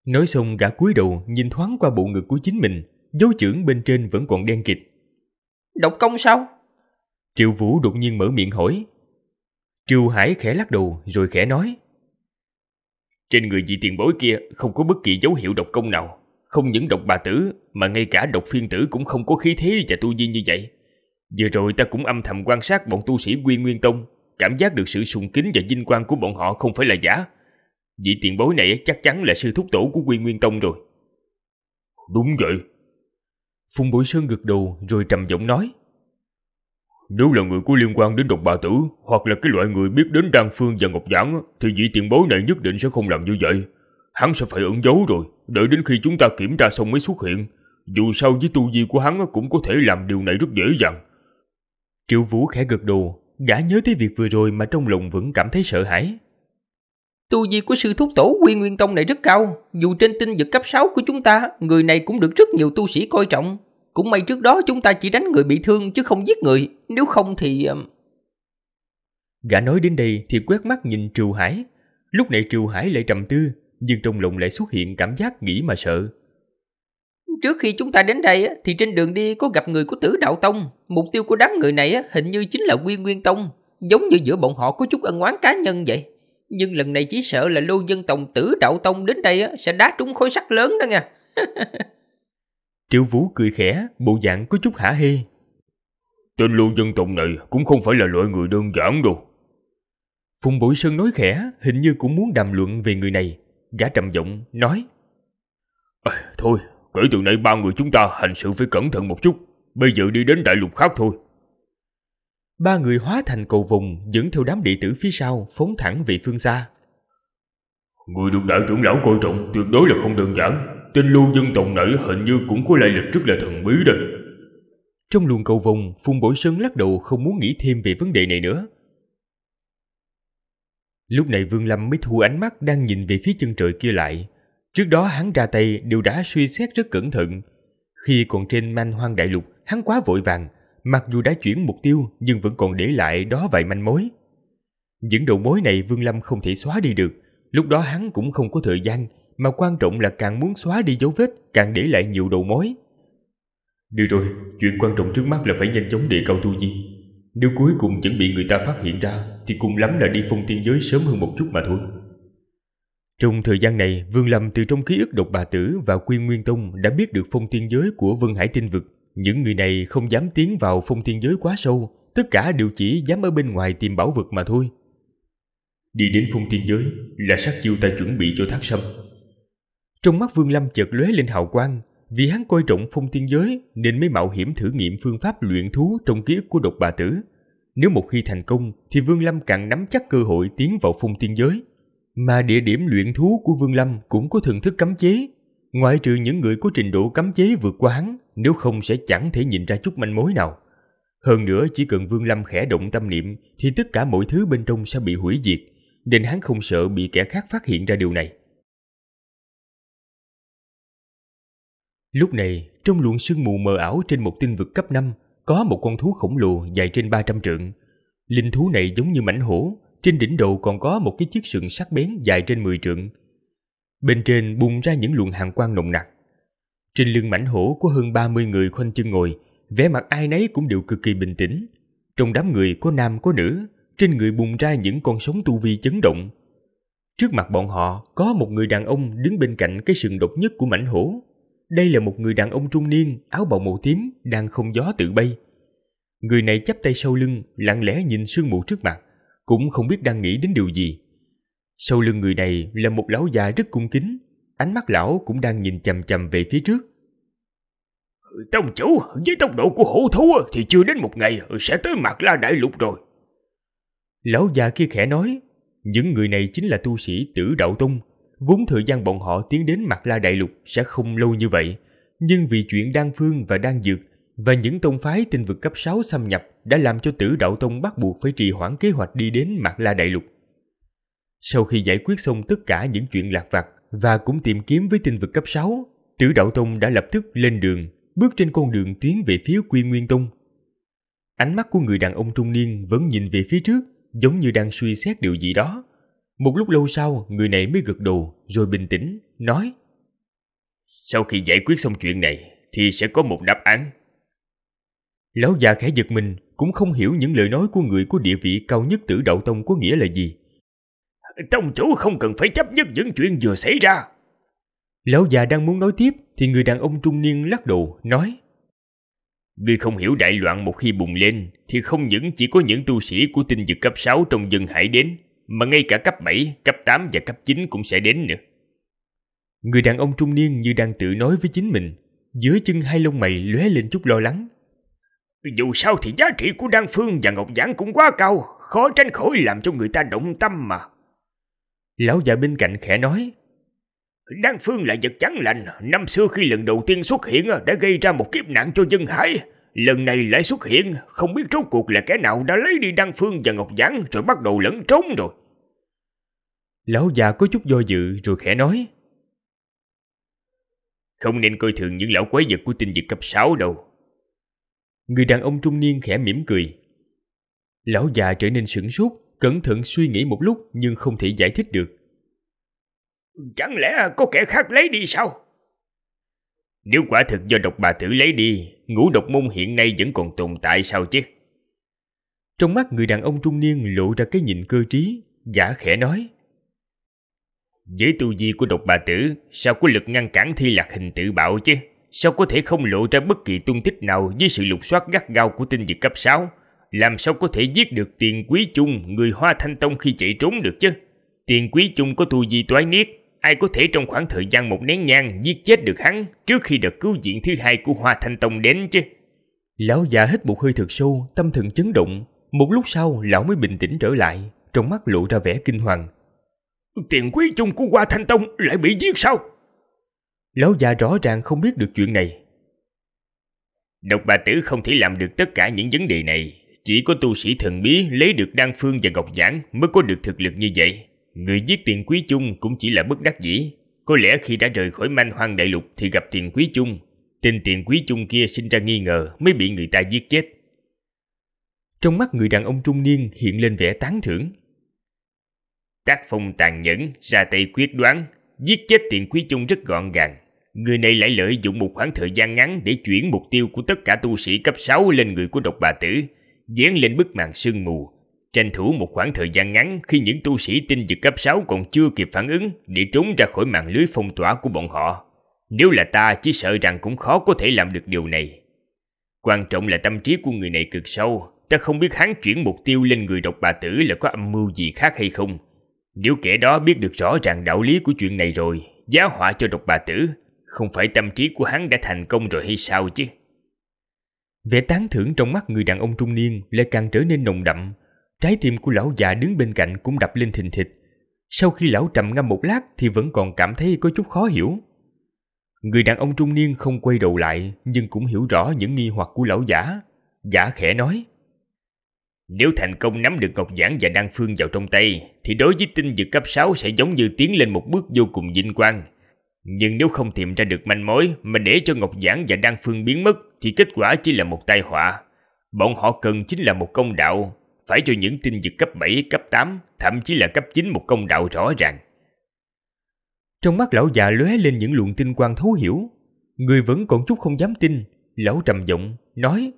Nói xong gã cúi đầu nhìn thoáng qua bộ ngực của chính mình, dấu trưởng bên trên vẫn còn đen kịt. Độc công sao? Triệu Vũ đột nhiên mở miệng hỏi. Triệu Hải khẽ lắc đầu rồi khẽ nói. Trên người vị tiền bối kia không có bất kỳ dấu hiệu độc công nào. Không những độc bà tử mà ngay cả độc phiên tử cũng không có khí thế và tu vi như vậy. Vừa rồi ta cũng âm thầm quan sát bọn tu sĩ quy Nguyên Tông, cảm giác được sự sùng kính và vinh quang của bọn họ không phải là giả. Vị tiền bối này chắc chắn là sư thúc tổ của quy Nguyên Tông rồi. Đúng vậy. Phùng Bội Sơn gật đầu rồi trầm giọng nói. Nếu là người có liên quan đến độc bà tử hoặc là cái loại người biết đến Đan Phương và Ngọc Giảng thì vị tiền bối này nhất định sẽ không làm như vậy. Hắn sẽ phải ẩn giấu rồi, đợi đến khi chúng ta kiểm tra xong mới xuất hiện. Dù sao với tu vi của hắn cũng có thể làm điều này rất dễ dàng. Triệu Vũ khẽ gật đầu, gã nhớ tới việc vừa rồi mà trong lòng vẫn cảm thấy sợ hãi. Tu vi của sư thúc tổ Quy Nguyên Tông này rất cao, dù trên tinh vực cấp 6 của chúng ta, người này cũng được rất nhiều tu sĩ coi trọng, cũng may trước đó chúng ta chỉ đánh người bị thương chứ không giết người, nếu không thì... Um, Gã nói đến đây thì quét mắt nhìn Triều Hải. Lúc này Triều Hải lại trầm tư, nhưng trong lòng lại xuất hiện cảm giác nghĩ mà sợ. Trước khi chúng ta đến đây thì trên đường đi có gặp người của tử đạo tông. Mục tiêu của đám người này hình như chính là Nguyên Nguyên Tông. Giống như giữa bọn họ có chút ân oán cá nhân vậy. Nhưng lần này chỉ sợ là lô dân tòng tử đạo tông đến đây sẽ đá trúng khối sắt lớn đó nha. Triệu Vũ cười khẽ, bộ dạng có chút hả hê. Tên lưu dân tộc này cũng không phải là loại người đơn giản đâu. Phùng Bội Sơn nói khẽ, hình như cũng muốn đàm luận về người này. Gã trầm giọng, nói. À, thôi, kể từ nay ba người chúng ta hành sự phải cẩn thận một chút. Bây giờ đi đến đại lục khác thôi. Ba người hóa thành cầu vùng dẫn theo đám đệ tử phía sau phóng thẳng về phương xa. Người được đại trưởng lão coi trọng tuyệt đối là không đơn giản. Tên lưu dân tộc nãy hình như cũng có lại lịch rất là thần bí đây. Trong luồng cầu vòng, Phùng Bội Sơn lắc đầu không muốn nghĩ thêm về vấn đề này nữa. Lúc này Vương Lâm mới thu ánh mắt đang nhìn về phía chân trời kia lại. Trước đó hắn ra tay đều đã suy xét rất cẩn thận. Khi còn trên man hoang đại lục, hắn quá vội vàng, mặc dù đã chuyển mục tiêu nhưng vẫn còn để lại đó vài manh mối. Những đầu mối này Vương Lâm không thể xóa đi được, lúc đó hắn cũng không có thời gian mà quan trọng là càng muốn xóa đi dấu vết càng để lại nhiều đầu mối. Được rồi, chuyện quan trọng trước mắt là phải nhanh chóng đề cao tu vi. Nếu cuối cùng vẫn bị người ta phát hiện ra thì cùng lắm là đi phong thiên giới sớm hơn một chút mà thôi. Trong thời gian này, Vương Lâm từ trong ký ức độc bà tử và Quyên Nguyên Tông đã biết được phong thiên giới của Vân Hải Tinh Vực. Những người này không dám tiến vào phong thiên giới quá sâu, tất cả đều chỉ dám ở bên ngoài tìm bảo vật mà thôi. Đi đến phong thiên giới là sát chiêu ta chuẩn bị cho thác sâm trong mắt Vương Lâm chợt lóe lên hào quang, vì hắn coi trọng phong thiên giới nên mới mạo hiểm thử nghiệm phương pháp luyện thú trong ký ức của độc bà tử. Nếu một khi thành công thì Vương Lâm càng nắm chắc cơ hội tiến vào phong thiên giới. Mà địa điểm luyện thú của Vương Lâm cũng có thần thức cấm chế. Ngoại trừ những người có trình độ cấm chế vượt qua hắn, nếu không sẽ chẳng thể nhìn ra chút manh mối nào. Hơn nữa chỉ cần Vương Lâm khẽ động tâm niệm thì tất cả mọi thứ bên trong sẽ bị hủy diệt, nên hắn không sợ bị kẻ khác phát hiện ra điều này. Lúc này, trong luồng sương mù mờ ảo trên một tinh vực cấp 5, có một con thú khổng lồ dài trên 300 trượng. Linh thú này giống như mảnh hổ, trên đỉnh đầu còn có một cái chiếc sừng sắc bén dài trên 10 trượng. Bên trên bung ra những luồng hàng quang nồng nặc. Trên lưng mảnh hổ có hơn 30 người khoanh chân ngồi, vẻ mặt ai nấy cũng đều cực kỳ bình tĩnh. Trong đám người có nam có nữ, trên người bùng ra những con sóng tu vi chấn động. Trước mặt bọn họ có một người đàn ông đứng bên cạnh cái sừng độc nhất của mảnh hổ, đây là một người đàn ông trung niên, áo bào màu tím, đang không gió tự bay. Người này chắp tay sau lưng, lặng lẽ nhìn sương mù trước mặt, cũng không biết đang nghĩ đến điều gì. Sau lưng người này là một lão già rất cung kính, ánh mắt lão cũng đang nhìn chầm chầm về phía trước. Tông chủ, với tốc độ của hổ thú thì chưa đến một ngày sẽ tới mặt la đại lục rồi. Lão già kia khẽ nói, những người này chính là tu sĩ tử đạo tung Vốn thời gian bọn họ tiến đến mặt la đại lục sẽ không lâu như vậy, nhưng vì chuyện đan phương và đan dược và những tông phái tinh vực cấp 6 xâm nhập đã làm cho tử đạo tông bắt buộc phải trì hoãn kế hoạch đi đến mặt la đại lục. Sau khi giải quyết xong tất cả những chuyện lạc vặt và cũng tìm kiếm với tinh vực cấp 6, tử đạo tông đã lập tức lên đường, bước trên con đường tiến về phía quy nguyên tông. Ánh mắt của người đàn ông trung niên vẫn nhìn về phía trước giống như đang suy xét điều gì đó. Một lúc lâu sau, người này mới gật đầu rồi bình tĩnh, nói Sau khi giải quyết xong chuyện này thì sẽ có một đáp án. Lão già khẽ giật mình, cũng không hiểu những lời nói của người có địa vị cao nhất tử đạo tông có nghĩa là gì. Tông chủ không cần phải chấp nhất những chuyện vừa xảy ra. Lão già đang muốn nói tiếp thì người đàn ông trung niên lắc đầu, nói Ngươi không hiểu đại loạn một khi bùng lên thì không những chỉ có những tu sĩ của tinh vực cấp 6 trong dân hải đến mà ngay cả cấp 7, cấp 8 và cấp 9 cũng sẽ đến nữa. Người đàn ông trung niên như đang tự nói với chính mình, dưới chân hai lông mày lóe lên chút lo lắng. Dù sao thì giá trị của Đan Phương và Ngọc Giảng cũng quá cao, khó tránh khỏi làm cho người ta động tâm mà. Lão già bên cạnh khẽ nói, Đan Phương là vật chẳng lành, năm xưa khi lần đầu tiên xuất hiện đã gây ra một kiếp nạn cho dân hải. Lần này lại xuất hiện, không biết rốt cuộc là kẻ nào đã lấy đi Đăng Phương và Ngọc Giảng rồi bắt đầu lẫn trốn rồi. Lão già có chút do dự rồi khẽ nói. Không nên coi thường những lão quái vật của tinh vực cấp 6 đâu. Người đàn ông trung niên khẽ mỉm cười. Lão già trở nên sửng sốt, cẩn thận suy nghĩ một lúc nhưng không thể giải thích được. Chẳng lẽ có kẻ khác lấy đi sao? Nếu quả thực do độc bà tử lấy đi, ngũ độc môn hiện nay vẫn còn tồn tại sao chứ? Trong mắt người đàn ông trung niên lộ ra cái nhìn cơ trí, giả khẽ nói. Với tu vi của độc bà tử, sao có lực ngăn cản thi lạc hình tự bạo chứ? Sao có thể không lộ ra bất kỳ tung tích nào với sự lục soát gắt gao của tinh dịch cấp 6? Làm sao có thể giết được tiền quý chung người hoa thanh tông khi chạy trốn được chứ? Tiền quý chung có tu vi toái niết, ai có thể trong khoảng thời gian một nén nhang giết chết được hắn trước khi đợt cứu viện thứ hai của Hoa Thanh Tông đến chứ. Lão già hít một hơi thật sâu, tâm thần chấn động. Một lúc sau, lão mới bình tĩnh trở lại, trong mắt lộ ra vẻ kinh hoàng. Tiền quý chung của Hoa Thanh Tông lại bị giết sao? Lão già rõ ràng không biết được chuyện này. Độc bà tử không thể làm được tất cả những vấn đề này. Chỉ có tu sĩ thần bí lấy được đan phương và ngọc giảng mới có được thực lực như vậy. Người giết tiền quý chung cũng chỉ là bất đắc dĩ. Có lẽ khi đã rời khỏi manh hoang đại lục thì gặp tiền quý chung. Tên tiền quý chung kia sinh ra nghi ngờ mới bị người ta giết chết. Trong mắt người đàn ông trung niên hiện lên vẻ tán thưởng. Tác phong tàn nhẫn, ra tay quyết đoán, giết chết tiền quý chung rất gọn gàng. Người này lại lợi dụng một khoảng thời gian ngắn để chuyển mục tiêu của tất cả tu sĩ cấp 6 lên người của độc bà tử, dán lên bức màn sương mù, Tranh thủ một khoảng thời gian ngắn khi những tu sĩ tinh dực cấp 6 còn chưa kịp phản ứng để trốn ra khỏi mạng lưới phong tỏa của bọn họ. Nếu là ta chỉ sợ rằng cũng khó có thể làm được điều này. Quan trọng là tâm trí của người này cực sâu, ta không biết hắn chuyển mục tiêu lên người độc bà tử là có âm mưu gì khác hay không. Nếu kẻ đó biết được rõ ràng đạo lý của chuyện này rồi, giá họa cho độc bà tử, không phải tâm trí của hắn đã thành công rồi hay sao chứ? Vẻ tán thưởng trong mắt người đàn ông trung niên lại càng trở nên nồng đậm, Trái tim của lão già đứng bên cạnh cũng đập lên thình thịch. Sau khi lão trầm ngâm một lát thì vẫn còn cảm thấy có chút khó hiểu. Người đàn ông trung niên không quay đầu lại nhưng cũng hiểu rõ những nghi hoặc của lão giả. giả khẽ nói. Nếu thành công nắm được Ngọc Giảng và Đan Phương vào trong tay, thì đối với tinh dược cấp 6 sẽ giống như tiến lên một bước vô cùng vinh quang. Nhưng nếu không tìm ra được manh mối mà để cho Ngọc Giảng và Đan Phương biến mất, thì kết quả chỉ là một tai họa. Bọn họ cần chính là một công đạo, phải cho những tinh dược cấp 7, cấp 8, thậm chí là cấp 9 một công đạo rõ ràng. Trong mắt lão già lóe lên những luồng tinh quang thấu hiểu. Người vẫn còn chút không dám tin, lão trầm giọng nói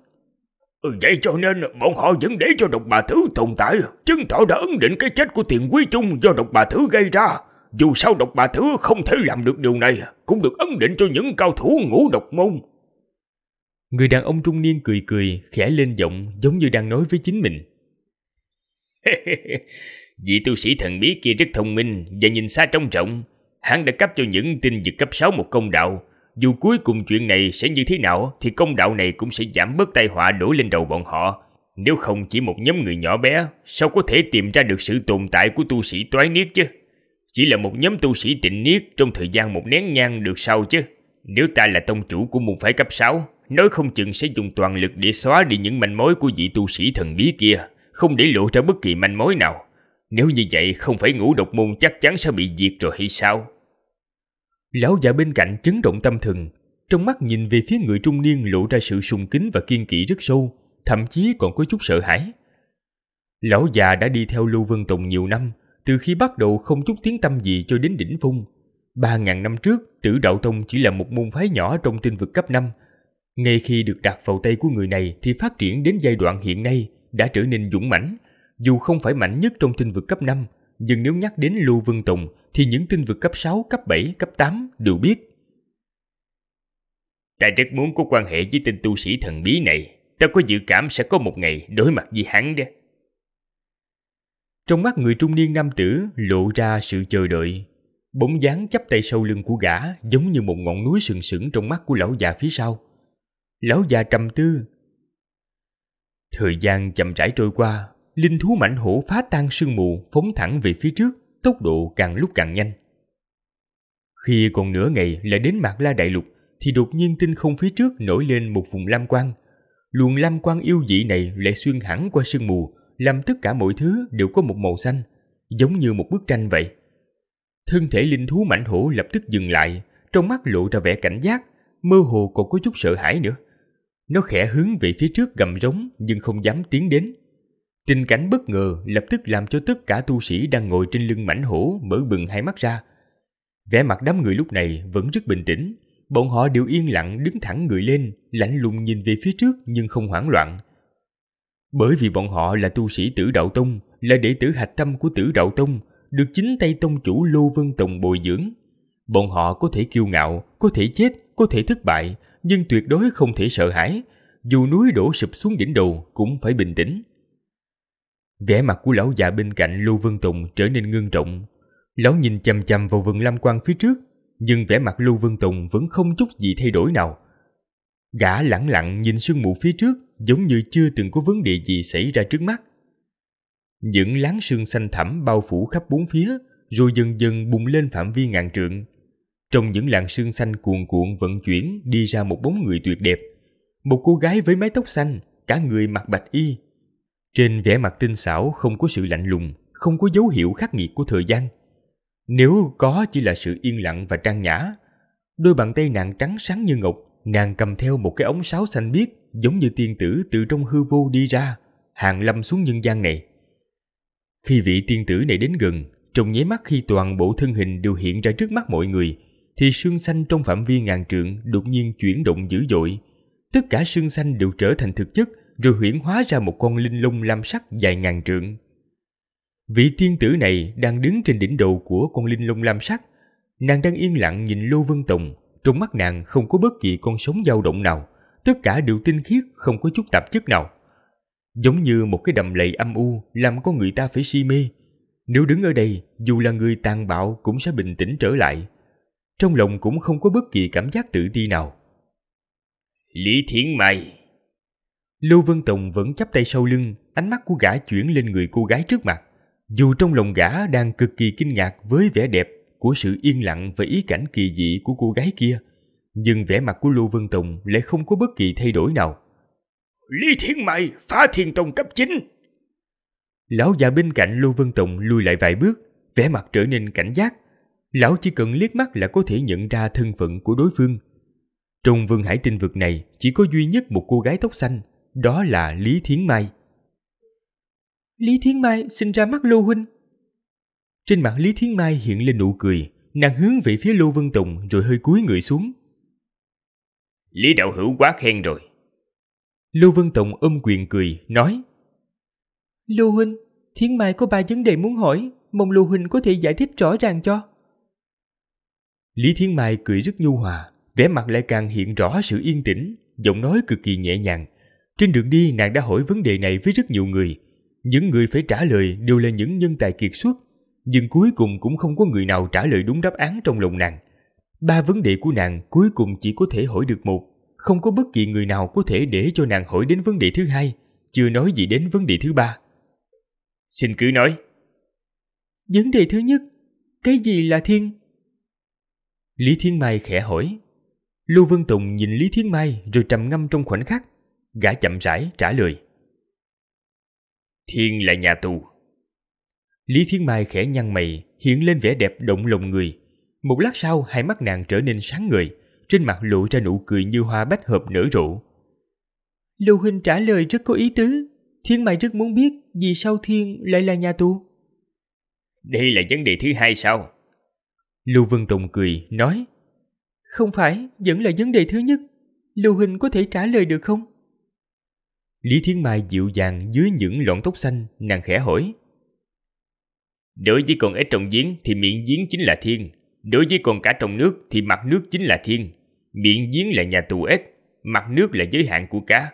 ừ, Vậy cho nên bọn họ vẫn để cho độc bà Thứ tồn tại, chứng tỏ đã ấn định cái chết của tiền quý chung do độc bà Thứ gây ra. Dù sao độc bà Thứ không thể làm được điều này, cũng được ấn định cho những cao thủ ngũ độc môn. Người đàn ông trung niên cười cười, khẽ lên giọng giống như đang nói với chính mình. Vị tu sĩ thần bí kia rất thông minh và nhìn xa trông rộng. Hắn đã cấp cho những tinh vực cấp 6 một công đạo. Dù cuối cùng chuyện này sẽ như thế nào thì công đạo này cũng sẽ giảm bớt tai họa đổ lên đầu bọn họ. Nếu không chỉ một nhóm người nhỏ bé, sao có thể tìm ra được sự tồn tại của tu sĩ toái niết chứ? Chỉ là một nhóm tu sĩ tịnh niết trong thời gian một nén nhang được sao chứ? Nếu ta là tông chủ của môn phái cấp 6, nói không chừng sẽ dùng toàn lực để xóa đi những manh mối của vị tu sĩ thần bí kia không để lộ ra bất kỳ manh mối nào. Nếu như vậy không phải ngũ độc môn chắc chắn sẽ bị diệt rồi hay sao? Lão già bên cạnh chấn động tâm thần, trong mắt nhìn về phía người trung niên lộ ra sự sùng kính và kiên kỵ rất sâu, thậm chí còn có chút sợ hãi. Lão già đã đi theo Lưu Vân Tùng nhiều năm, từ khi bắt đầu không chút tiếng tâm gì cho đến đỉnh phong. Ba ngàn năm trước, tử đạo tông chỉ là một môn phái nhỏ trong tinh vực cấp 5. Ngay khi được đặt vào tay của người này thì phát triển đến giai đoạn hiện nay, đã trở nên dũng mãnh. Dù không phải mạnh nhất trong tinh vực cấp 5, nhưng nếu nhắc đến Lưu Vân Tùng thì những tinh vực cấp 6, cấp 7, cấp 8 đều biết. Ta rất muốn có quan hệ với tên tu sĩ thần bí này. Ta có dự cảm sẽ có một ngày đối mặt với hắn đó. Trong mắt người trung niên nam tử lộ ra sự chờ đợi. Bóng dáng chắp tay sau lưng của gã giống như một ngọn núi sừng sững trong mắt của lão già phía sau. Lão già trầm tư Thời gian chậm rãi trôi qua, linh thú mảnh hổ phá tan sương mù phóng thẳng về phía trước, tốc độ càng lúc càng nhanh. Khi còn nửa ngày lại đến Mạc La Đại Lục, thì đột nhiên tinh không phía trước nổi lên một vùng lam quang. Luồng lam quang yêu dị này lại xuyên hẳn qua sương mù, làm tất cả mọi thứ đều có một màu xanh, giống như một bức tranh vậy. Thân thể linh thú mảnh hổ lập tức dừng lại, trong mắt lộ ra vẻ cảnh giác, mơ hồ còn có chút sợ hãi nữa. Nó khẽ hướng về phía trước gầm rống nhưng không dám tiến đến. Tình cảnh bất ngờ lập tức làm cho tất cả tu sĩ đang ngồi trên lưng mảnh hổ mở bừng hai mắt ra. Vẻ mặt đám người lúc này vẫn rất bình tĩnh, bọn họ đều yên lặng đứng thẳng người lên, lạnh lùng nhìn về phía trước nhưng không hoảng loạn. Bởi vì bọn họ là tu sĩ tử đạo tông, là đệ tử hạch tâm của tử đạo tông, được chính tay tông chủ Lô Vân Tùng bồi dưỡng. Bọn họ có thể kiêu ngạo, có thể chết, có thể thất bại, nhưng tuyệt đối không thể sợ hãi, dù núi đổ sụp xuống đỉnh đầu cũng phải bình tĩnh. Vẻ mặt của lão già bên cạnh Lưu Vân Tùng trở nên ngưng trọng. Lão nhìn chằm chằm vào vườn lam quan phía trước, nhưng vẻ mặt Lưu Vân Tùng vẫn không chút gì thay đổi nào. Gã lẳng lặng nhìn sương mù phía trước giống như chưa từng có vấn đề gì xảy ra trước mắt. Những láng sương xanh thẳm bao phủ khắp bốn phía, rồi dần dần bùng lên phạm vi ngàn trượng, trong những làn sương xanh cuồn cuộn vận chuyển đi ra một bóng người tuyệt đẹp. Một cô gái với mái tóc xanh, cả người mặc bạch y. Trên vẻ mặt tinh xảo không có sự lạnh lùng, không có dấu hiệu khắc nghiệt của thời gian. Nếu có chỉ là sự yên lặng và trang nhã. Đôi bàn tay nàng trắng sáng như ngọc, nàng cầm theo một cái ống sáo xanh biếc giống như tiên tử từ trong hư vô đi ra, hàng lâm xuống nhân gian này. Khi vị tiên tử này đến gần, trong nháy mắt khi toàn bộ thân hình đều hiện ra trước mắt mọi người, thì sương xanh trong phạm vi ngàn trượng đột nhiên chuyển động dữ dội. Tất cả sương xanh đều trở thành thực chất rồi huyển hóa ra một con linh lung lam sắc dài ngàn trượng. Vị tiên tử này đang đứng trên đỉnh đầu của con linh lung lam sắc. Nàng đang yên lặng nhìn Lô Vân Tùng, trong mắt nàng không có bất kỳ con sống dao động nào, tất cả đều tinh khiết, không có chút tạp chất nào. Giống như một cái đầm lầy âm u làm con người ta phải si mê. Nếu đứng ở đây, dù là người tàn bạo cũng sẽ bình tĩnh trở lại, trong lòng cũng không có bất kỳ cảm giác tự ti nào. Lý Thiến Mai Lưu Vân Tùng vẫn chắp tay sau lưng, ánh mắt của gã chuyển lên người cô gái trước mặt. Dù trong lòng gã đang cực kỳ kinh ngạc với vẻ đẹp của sự yên lặng và ý cảnh kỳ dị của cô gái kia, nhưng vẻ mặt của Lưu Vân Tùng lại không có bất kỳ thay đổi nào. Lý Thiến Mai phá thiên tông cấp 9 Lão già bên cạnh Lưu Vân Tùng lùi lại vài bước, vẻ mặt trở nên cảnh giác, lão chỉ cần liếc mắt là có thể nhận ra thân phận của đối phương. Trong Vương Hải Tinh vực này chỉ có duy nhất một cô gái tóc xanh, đó là Lý Thiến Mai. Lý Thiến Mai sinh ra mắt Lô Huynh. Trên mặt Lý Thiến Mai hiện lên nụ cười, nàng hướng về phía Lô Vân Tùng rồi hơi cúi người xuống. Lý Đạo Hữu quá khen rồi. Lô Vân Tùng ôm quyền cười, nói Lô Huynh, Thiến Mai có ba vấn đề muốn hỏi, mong Lô Huynh có thể giải thích rõ ràng cho. Lý Thiên Mai cười rất nhu hòa, vẻ mặt lại càng hiện rõ sự yên tĩnh, giọng nói cực kỳ nhẹ nhàng. Trên đường đi nàng đã hỏi vấn đề này với rất nhiều người. Những người phải trả lời đều là những nhân tài kiệt xuất, nhưng cuối cùng cũng không có người nào trả lời đúng đáp án trong lòng nàng. Ba vấn đề của nàng cuối cùng chỉ có thể hỏi được một, không có bất kỳ người nào có thể để cho nàng hỏi đến vấn đề thứ hai, chưa nói gì đến vấn đề thứ ba. Xin cứ nói. Vấn đề thứ nhất, cái gì là thiên, Lý Thiên Mai khẽ hỏi. Lưu Vân Tùng nhìn Lý Thiên Mai rồi trầm ngâm trong khoảnh khắc. Gã chậm rãi trả lời. Thiên là nhà tù. Lý Thiên Mai khẽ nhăn mày, hiện lên vẻ đẹp động lòng người. Một lát sau, hai mắt nàng trở nên sáng người, trên mặt lộ ra nụ cười như hoa bách hợp nở rộ. Lưu Huynh trả lời rất có ý tứ. Thiên Mai rất muốn biết vì sao Thiên lại là nhà tù. Đây là vấn đề thứ hai sao? Lưu Vân Tùng cười, nói Không phải, vẫn là vấn đề thứ nhất. Lưu Hình có thể trả lời được không? Lý Thiên Mai dịu dàng dưới những lọn tóc xanh, nàng khẽ hỏi. Đối với con ếch trong giếng thì miệng giếng chính là thiên. Đối với con cả trong nước thì mặt nước chính là thiên. Miệng giếng là nhà tù ếch, mặt nước là giới hạn của cá.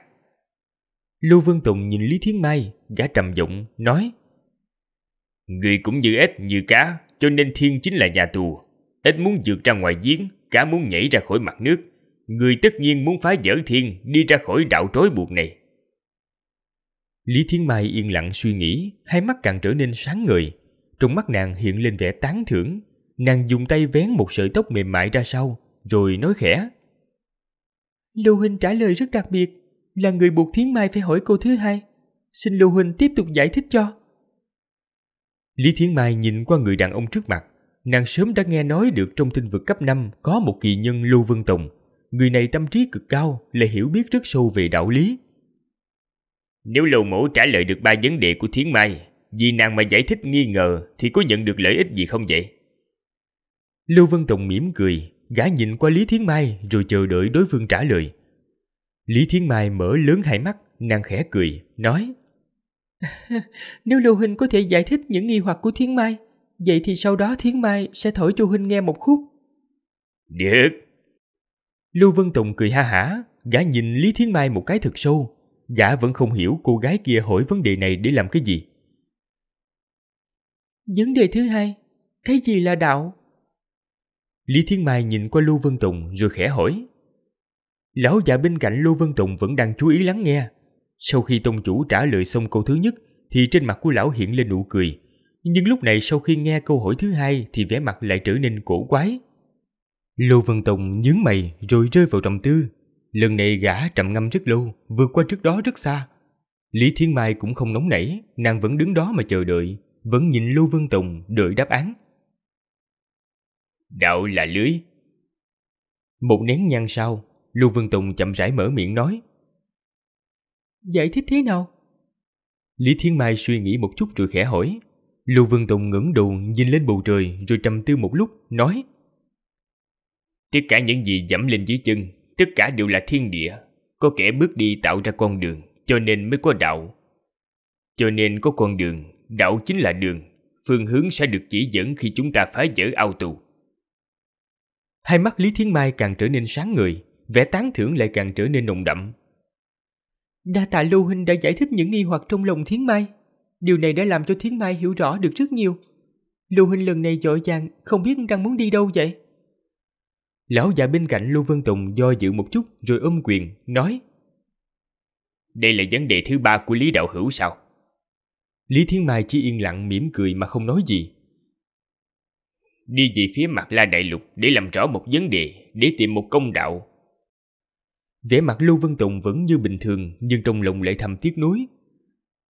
Lưu Vân Tùng nhìn Lý Thiên Mai, gã trầm giọng nói. Người cũng như ếch như cá, cho nên Thiên chính là nhà tù. Ít muốn vượt ra ngoài giếng, cả muốn nhảy ra khỏi mặt nước. Người tất nhiên muốn phá vỡ Thiên đi ra khỏi đạo trói buộc này. Lý Thiên Mai yên lặng suy nghĩ, hai mắt càng trở nên sáng ngời. Trong mắt nàng hiện lên vẻ tán thưởng. Nàng dùng tay vén một sợi tóc mềm mại ra sau, rồi nói khẽ. Lưu Huynh trả lời rất đặc biệt, là người buộc Thiên Mai phải hỏi cô thứ hai. Xin Lưu Huynh tiếp tục giải thích cho. Lý Thiến Mai nhìn qua người đàn ông trước mặt, nàng sớm đã nghe nói được trong tinh vực cấp 5 có một kỳ nhân Lưu Vân Tùng. Người này tâm trí cực cao, lại hiểu biết rất sâu về đạo lý. Nếu Lưu Mũ trả lời được ba vấn đề của Thiến Mai, vì nàng mà giải thích nghi ngờ thì có nhận được lợi ích gì không vậy? Lưu Vân Tùng mỉm cười, gã nhìn qua Lý Thiến Mai rồi chờ đợi đối phương trả lời. Lý Thiến Mai mở lớn hai mắt, nàng khẽ cười, nói Nếu Lưu Huynh có thể giải thích những nghi hoặc của Thiến Mai, vậy thì sau đó Thiến Mai sẽ thổi cho Huynh nghe một khúc. Được. Lưu Vân Tùng cười ha hả, gã nhìn Lý Thiến Mai một cái thật sâu. Gã vẫn không hiểu cô gái kia hỏi vấn đề này để làm cái gì. Vấn đề thứ hai, cái gì là đạo? Lý Thiên Mai nhìn qua Lưu Vân Tùng rồi khẽ hỏi. Lão già bên cạnh Lưu Vân Tùng vẫn đang chú ý lắng nghe, sau khi tông chủ trả lời xong câu thứ nhất thì trên mặt của lão hiện lên nụ cười. Nhưng lúc này sau khi nghe câu hỏi thứ hai thì vẻ mặt lại trở nên cổ quái. Lưu Vân Tùng nhướng mày rồi rơi vào trầm tư. Lần này gã trầm ngâm rất lâu, vượt qua trước đó rất xa. Lý Thiên Mai cũng không nóng nảy, nàng vẫn đứng đó mà chờ đợi, vẫn nhìn Lưu Vân Tùng đợi đáp án. Đạo là lưới. Một nén nhang sau, Lưu Vân Tùng chậm rãi mở miệng nói – Giải thích thế nào? Lý Thiên Mai suy nghĩ một chút rồi khẽ hỏi. Lưu Vân Tùng ngẩng đầu nhìn lên bầu trời rồi trầm tư một lúc, nói Tất cả những gì dẫm lên dưới chân, tất cả đều là thiên địa. Có kẻ bước đi tạo ra con đường, cho nên mới có đạo. Cho nên có con đường, đạo chính là đường. Phương hướng sẽ được chỉ dẫn khi chúng ta phá vỡ ao tù. Hai mắt Lý Thiên Mai càng trở nên sáng người vẻ tán thưởng lại càng trở nên nồng đậm. Đa tạ Lưu Huynh đã giải thích những nghi hoặc trong lòng Thiến Mai. Điều này đã làm cho Thiến Mai hiểu rõ được rất nhiều. Lưu Huynh lần này dội vàng, không biết đang muốn đi đâu vậy? Lão già bên cạnh Lưu Vân Tùng do dự một chút rồi ôm quyền, nói Đây là vấn đề thứ ba của Lý Đạo Hữu sao? Lý Thiến Mai chỉ yên lặng mỉm cười mà không nói gì. Đi về phía mặt la đại lục để làm rõ một vấn đề, để tìm một công đạo vẻ mặt Lưu Vân Tùng vẫn như bình thường nhưng trong lòng lại thầm tiếc nuối.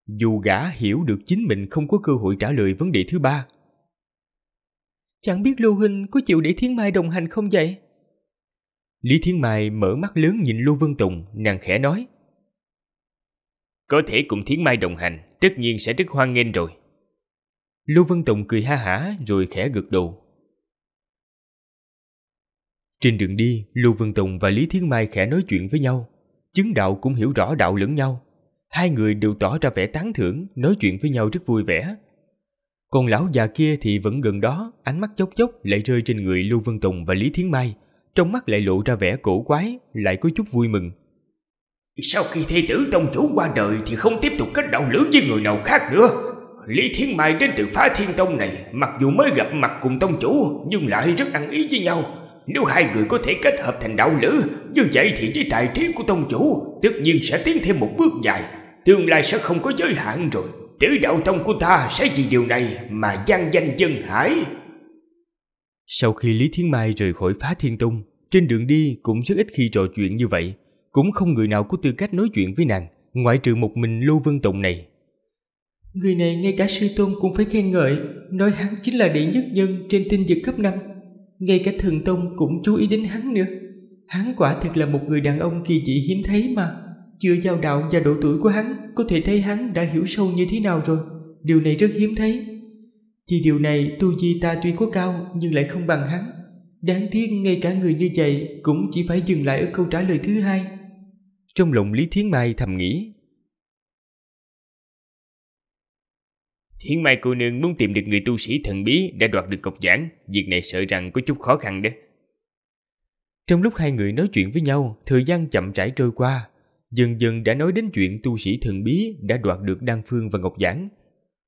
Dù gã hiểu được chính mình không có cơ hội trả lời vấn đề thứ ba. Chẳng biết Lưu Huynh có chịu để thiến Mai đồng hành không vậy? Lý thiến Mai mở mắt lớn nhìn Lưu Vân Tùng, nàng khẽ nói. Có thể cùng thiến Mai đồng hành, tất nhiên sẽ rất hoan nghênh rồi. Lưu Vân Tùng cười ha hả rồi khẽ gật đầu. Trên đường đi, Lưu Vân Tùng và Lý Thiên Mai khẽ nói chuyện với nhau. Chứng đạo cũng hiểu rõ đạo lẫn nhau. Hai người đều tỏ ra vẻ tán thưởng, nói chuyện với nhau rất vui vẻ. Còn lão già kia thì vẫn gần đó, ánh mắt chốc chốc lại rơi trên người Lưu Vân Tùng và Lý Thiến Mai. Trong mắt lại lộ ra vẻ cổ quái, lại có chút vui mừng. Sau khi thê tử tông chủ qua đời thì không tiếp tục kết đạo lữ với người nào khác nữa. Lý Thiến Mai đến từ phá thiên tông này, mặc dù mới gặp mặt cùng tông chủ nhưng lại rất ăn ý với nhau. Nếu hai người có thể kết hợp thành đạo lữ, như vậy thì với tài trí của tông chủ, tất nhiên sẽ tiến thêm một bước dài. Tương lai sẽ không có giới hạn rồi. Tử đạo tông của ta sẽ vì điều này mà gian danh dân hải. Sau khi Lý Thiên Mai rời khỏi phá thiên tung, trên đường đi cũng rất ít khi trò chuyện như vậy. Cũng không người nào có tư cách nói chuyện với nàng, ngoại trừ một mình Lô Vân Tụng này. Người này ngay cả sư tôn cũng phải khen ngợi, nói hắn chính là đệ nhất nhân trên tinh vực cấp 5 ngay cả thần tông cũng chú ý đến hắn nữa hắn quả thực là một người đàn ông kỳ dị hiếm thấy mà chưa giao đạo và độ tuổi của hắn có thể thấy hắn đã hiểu sâu như thế nào rồi điều này rất hiếm thấy chỉ điều này tu di ta tuy có cao nhưng lại không bằng hắn đáng tiếc ngay cả người như vậy cũng chỉ phải dừng lại ở câu trả lời thứ hai trong lòng lý thiến mai thầm nghĩ Thiên Mai cô nương muốn tìm được người tu sĩ thần bí đã đoạt được cọc giảng, việc này sợ rằng có chút khó khăn đó. Trong lúc hai người nói chuyện với nhau, thời gian chậm rãi trôi qua, dần dần đã nói đến chuyện tu sĩ thần bí đã đoạt được Đan Phương và Ngọc Giảng.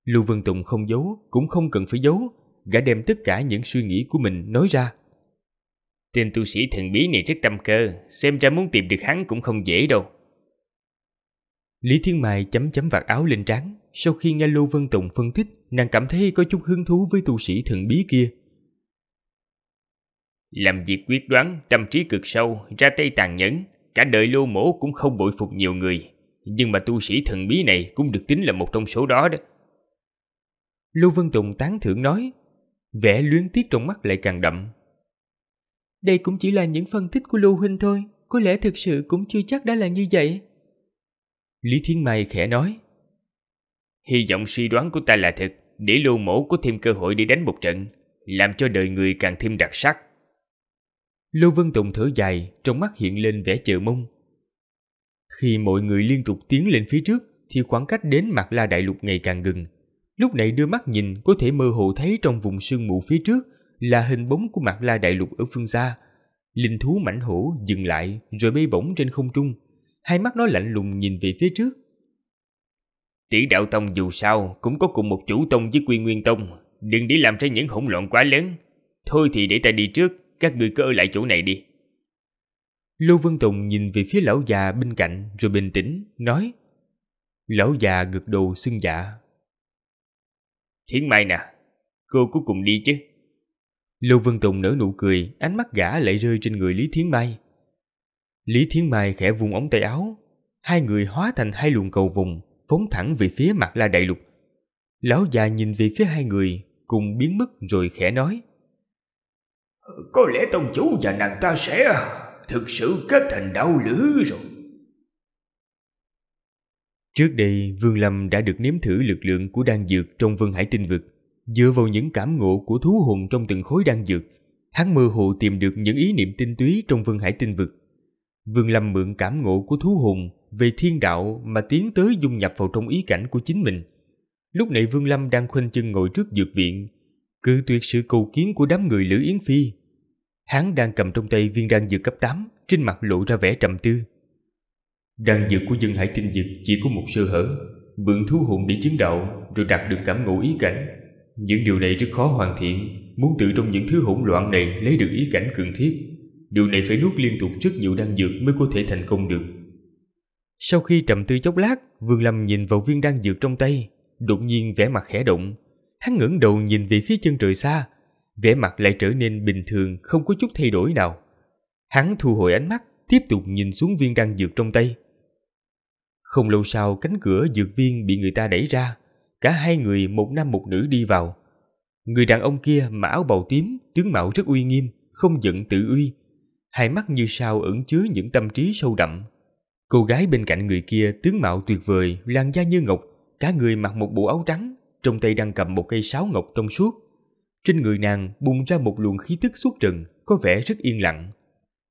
Lưu Vân Tùng không giấu, cũng không cần phải giấu, gã đem tất cả những suy nghĩ của mình nói ra. Tên tu sĩ thần bí này rất tâm cơ, xem ra muốn tìm được hắn cũng không dễ đâu. Lý Thiên Mai chấm chấm vạt áo lên trán, sau khi nghe Lô Vân Tùng phân tích, nàng cảm thấy có chút hứng thú với tu sĩ thần bí kia. Làm việc quyết đoán, tâm trí cực sâu, ra tay tàn nhẫn, cả đời Lô Mổ cũng không bội phục nhiều người. Nhưng mà tu sĩ thần bí này cũng được tính là một trong số đó đó. lô Vân Tùng tán thưởng nói, vẻ luyến tiếc trong mắt lại càng đậm. Đây cũng chỉ là những phân tích của lô Huynh thôi, có lẽ thực sự cũng chưa chắc đã là như vậy. Lý Thiên Mai khẽ nói. Hy vọng suy đoán của ta là thật, để lưu mổ có thêm cơ hội để đánh một trận, làm cho đời người càng thêm đặc sắc. Lưu Vân Tùng thở dài, trong mắt hiện lên vẻ chờ mong. Khi mọi người liên tục tiến lên phía trước, thì khoảng cách đến mặt la đại lục ngày càng gần. Lúc này đưa mắt nhìn có thể mơ hồ thấy trong vùng sương mù phía trước là hình bóng của mặt la đại lục ở phương xa. Linh thú mảnh hổ dừng lại rồi bay bổng trên không trung. Hai mắt nó lạnh lùng nhìn về phía trước Tỷ đạo tông dù sao cũng có cùng một chủ tông với quy nguyên tông, đừng để làm ra những hỗn loạn quá lớn. Thôi thì để ta đi trước, các ngươi cứ ở lại chỗ này đi. Lưu Vân Tùng nhìn về phía lão già bên cạnh rồi bình tĩnh, nói Lão già gật đầu xưng dạ. Thiến Mai nè, cô cuối cùng đi chứ. Lưu Vân Tùng nở nụ cười, ánh mắt gã lại rơi trên người Lý Thiến Mai. Lý Thiến Mai khẽ vùng ống tay áo, hai người hóa thành hai luồng cầu vùng, phóng thẳng về phía mặt la đại lục. Lão già nhìn về phía hai người, cùng biến mất rồi khẽ nói. Có lẽ tông chủ và nàng ta sẽ thực sự kết thành đau lữ rồi. Trước đây, Vương Lâm đã được nếm thử lực lượng của đan dược trong Vân Hải Tinh Vực. Dựa vào những cảm ngộ của thú hồn trong từng khối đan dược, hắn mơ hồ tìm được những ý niệm tinh túy trong Vân Hải Tinh Vực. Vương Lâm mượn cảm ngộ của thú hồn về thiên đạo mà tiến tới dung nhập vào trong ý cảnh của chính mình. Lúc này Vương Lâm đang khoanh chân ngồi trước dược viện, cự tuyệt sự cầu kiến của đám người Lữ Yến Phi. Hắn đang cầm trong tay viên đan dược cấp 8, trên mặt lộ ra vẻ trầm tư. Đan dược của dân hải tinh dược chỉ có một sơ hở, mượn thú hồn để chứng đạo rồi đạt được cảm ngộ ý cảnh. Những điều này rất khó hoàn thiện, muốn tự trong những thứ hỗn loạn này lấy được ý cảnh cần thiết. Điều này phải nuốt liên tục rất nhiều đan dược mới có thể thành công được. Sau khi trầm tư chốc lát, Vương Lâm nhìn vào viên đan dược trong tay, đột nhiên vẻ mặt khẽ động. Hắn ngẩng đầu nhìn về phía chân trời xa, vẻ mặt lại trở nên bình thường không có chút thay đổi nào. Hắn thu hồi ánh mắt, tiếp tục nhìn xuống viên đan dược trong tay. Không lâu sau cánh cửa dược viên bị người ta đẩy ra, cả hai người một nam một nữ đi vào. Người đàn ông kia mặc áo bào tím, tướng mạo rất uy nghiêm, không giận tự uy. Hai mắt như sao ẩn chứa những tâm trí sâu đậm, Cô gái bên cạnh người kia tướng mạo tuyệt vời, làn da như ngọc, cả người mặc một bộ áo trắng, trong tay đang cầm một cây sáo ngọc trong suốt. Trên người nàng bùng ra một luồng khí tức suốt trần, có vẻ rất yên lặng.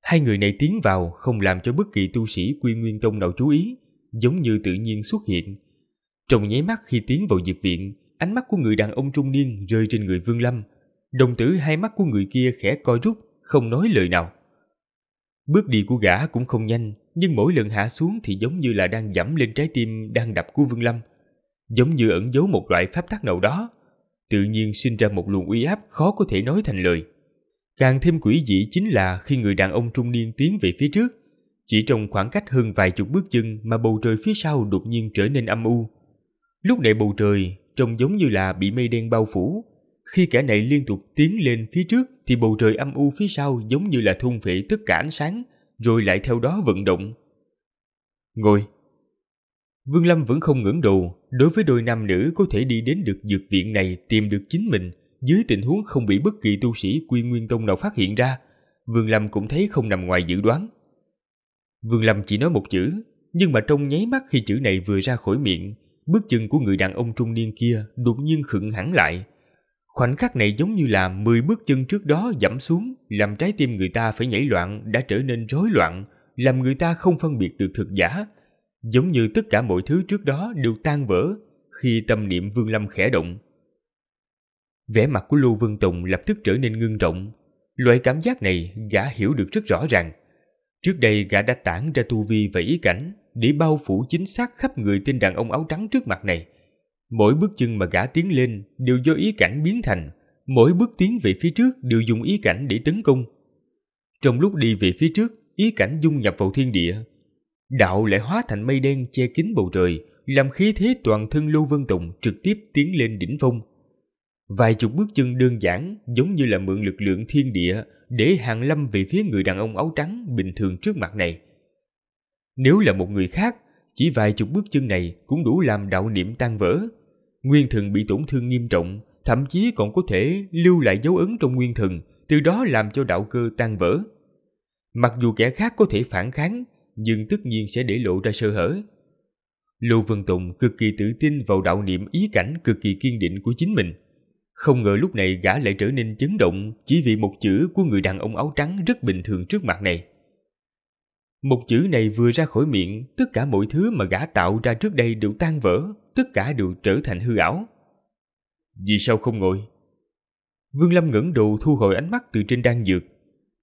Hai người này tiến vào không làm cho bất kỳ tu sĩ quy nguyên tông nào chú ý, giống như tự nhiên xuất hiện. Trong nháy mắt khi tiến vào dược viện, ánh mắt của người đàn ông trung niên rơi trên người Vương Lâm. Đồng tử hai mắt của người kia khẽ coi rút, không nói lời nào. Bước đi của gã cũng không nhanh, nhưng mỗi lần hạ xuống thì giống như là đang dẫm lên trái tim đang đập của Vương Lâm. Giống như ẩn giấu một loại pháp tắc nào đó. Tự nhiên sinh ra một luồng uy áp khó có thể nói thành lời. Càng thêm quỷ dị chính là khi người đàn ông trung niên tiến về phía trước. Chỉ trong khoảng cách hơn vài chục bước chân mà bầu trời phía sau đột nhiên trở nên âm u. Lúc này bầu trời trông giống như là bị mây đen bao phủ, khi kẻ này liên tục tiến lên phía trước thì bầu trời âm u phía sau giống như là thôn phệ tất cả ánh sáng, rồi lại theo đó vận động. Ngồi. Vương Lâm vẫn không ngưỡng đầu, đối với đôi nam nữ có thể đi đến được dược viện này tìm được chính mình, dưới tình huống không bị bất kỳ tu sĩ quy nguyên tông nào phát hiện ra, Vương Lâm cũng thấy không nằm ngoài dự đoán. Vương Lâm chỉ nói một chữ, nhưng mà trong nháy mắt khi chữ này vừa ra khỏi miệng, bước chân của người đàn ông trung niên kia đột nhiên khựng hẳn lại. Khoảnh khắc này giống như là 10 bước chân trước đó dẫm xuống, làm trái tim người ta phải nhảy loạn đã trở nên rối loạn, làm người ta không phân biệt được thực giả. Giống như tất cả mọi thứ trước đó đều tan vỡ khi tâm niệm Vương Lâm khẽ động. Vẻ mặt của Lưu Vân Tùng lập tức trở nên ngưng trọng. Loại cảm giác này gã hiểu được rất rõ ràng. Trước đây gã đã tản ra tu vi và ý cảnh để bao phủ chính xác khắp người tên đàn ông áo trắng trước mặt này. Mỗi bước chân mà gã tiến lên đều do ý cảnh biến thành, mỗi bước tiến về phía trước đều dùng ý cảnh để tấn công. Trong lúc đi về phía trước, ý cảnh dung nhập vào thiên địa. Đạo lại hóa thành mây đen che kín bầu trời, làm khí thế toàn thân Lưu Vân Tùng trực tiếp tiến lên đỉnh phong. Vài chục bước chân đơn giản giống như là mượn lực lượng thiên địa để hàng lâm về phía người đàn ông áo trắng bình thường trước mặt này. Nếu là một người khác, chỉ vài chục bước chân này cũng đủ làm đạo niệm tan vỡ, nguyên thần bị tổn thương nghiêm trọng, thậm chí còn có thể lưu lại dấu ấn trong nguyên thần, từ đó làm cho đạo cơ tan vỡ. Mặc dù kẻ khác có thể phản kháng, nhưng tất nhiên sẽ để lộ ra sơ hở. Lưu Vân Tùng cực kỳ tự tin vào đạo niệm ý cảnh cực kỳ kiên định của chính mình. Không ngờ lúc này gã lại trở nên chấn động chỉ vì một chữ của người đàn ông áo trắng rất bình thường trước mặt này. Một chữ này vừa ra khỏi miệng, tất cả mọi thứ mà gã tạo ra trước đây đều tan vỡ, tất cả đều trở thành hư ảo. Vì sao không ngồi? Vương Lâm ngẩng đầu thu hồi ánh mắt từ trên đan dược.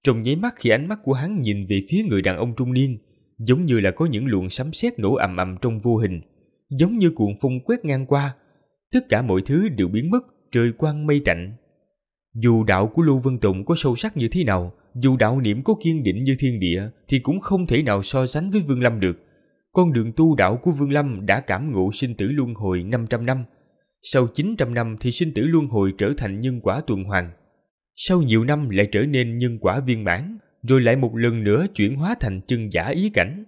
Trong nháy mắt khi ánh mắt của hắn nhìn về phía người đàn ông trung niên, giống như là có những luồng sấm sét nổ ầm ầm trong vô hình, giống như cuộn phong quét ngang qua. Tất cả mọi thứ đều biến mất, trời quang mây tạnh. Dù đạo của Lưu Vân Tùng có sâu sắc như thế nào, dù đạo niệm có kiên định như thiên địa thì cũng không thể nào so sánh với Vương Lâm được con đường tu đạo của Vương Lâm đã cảm ngộ sinh tử luân hồi 500 năm. Sau 900 năm thì sinh tử luân hồi trở thành nhân quả tuần hoàn. Sau nhiều năm lại trở nên nhân quả viên mãn, rồi lại một lần nữa chuyển hóa thành chân giả ý cảnh.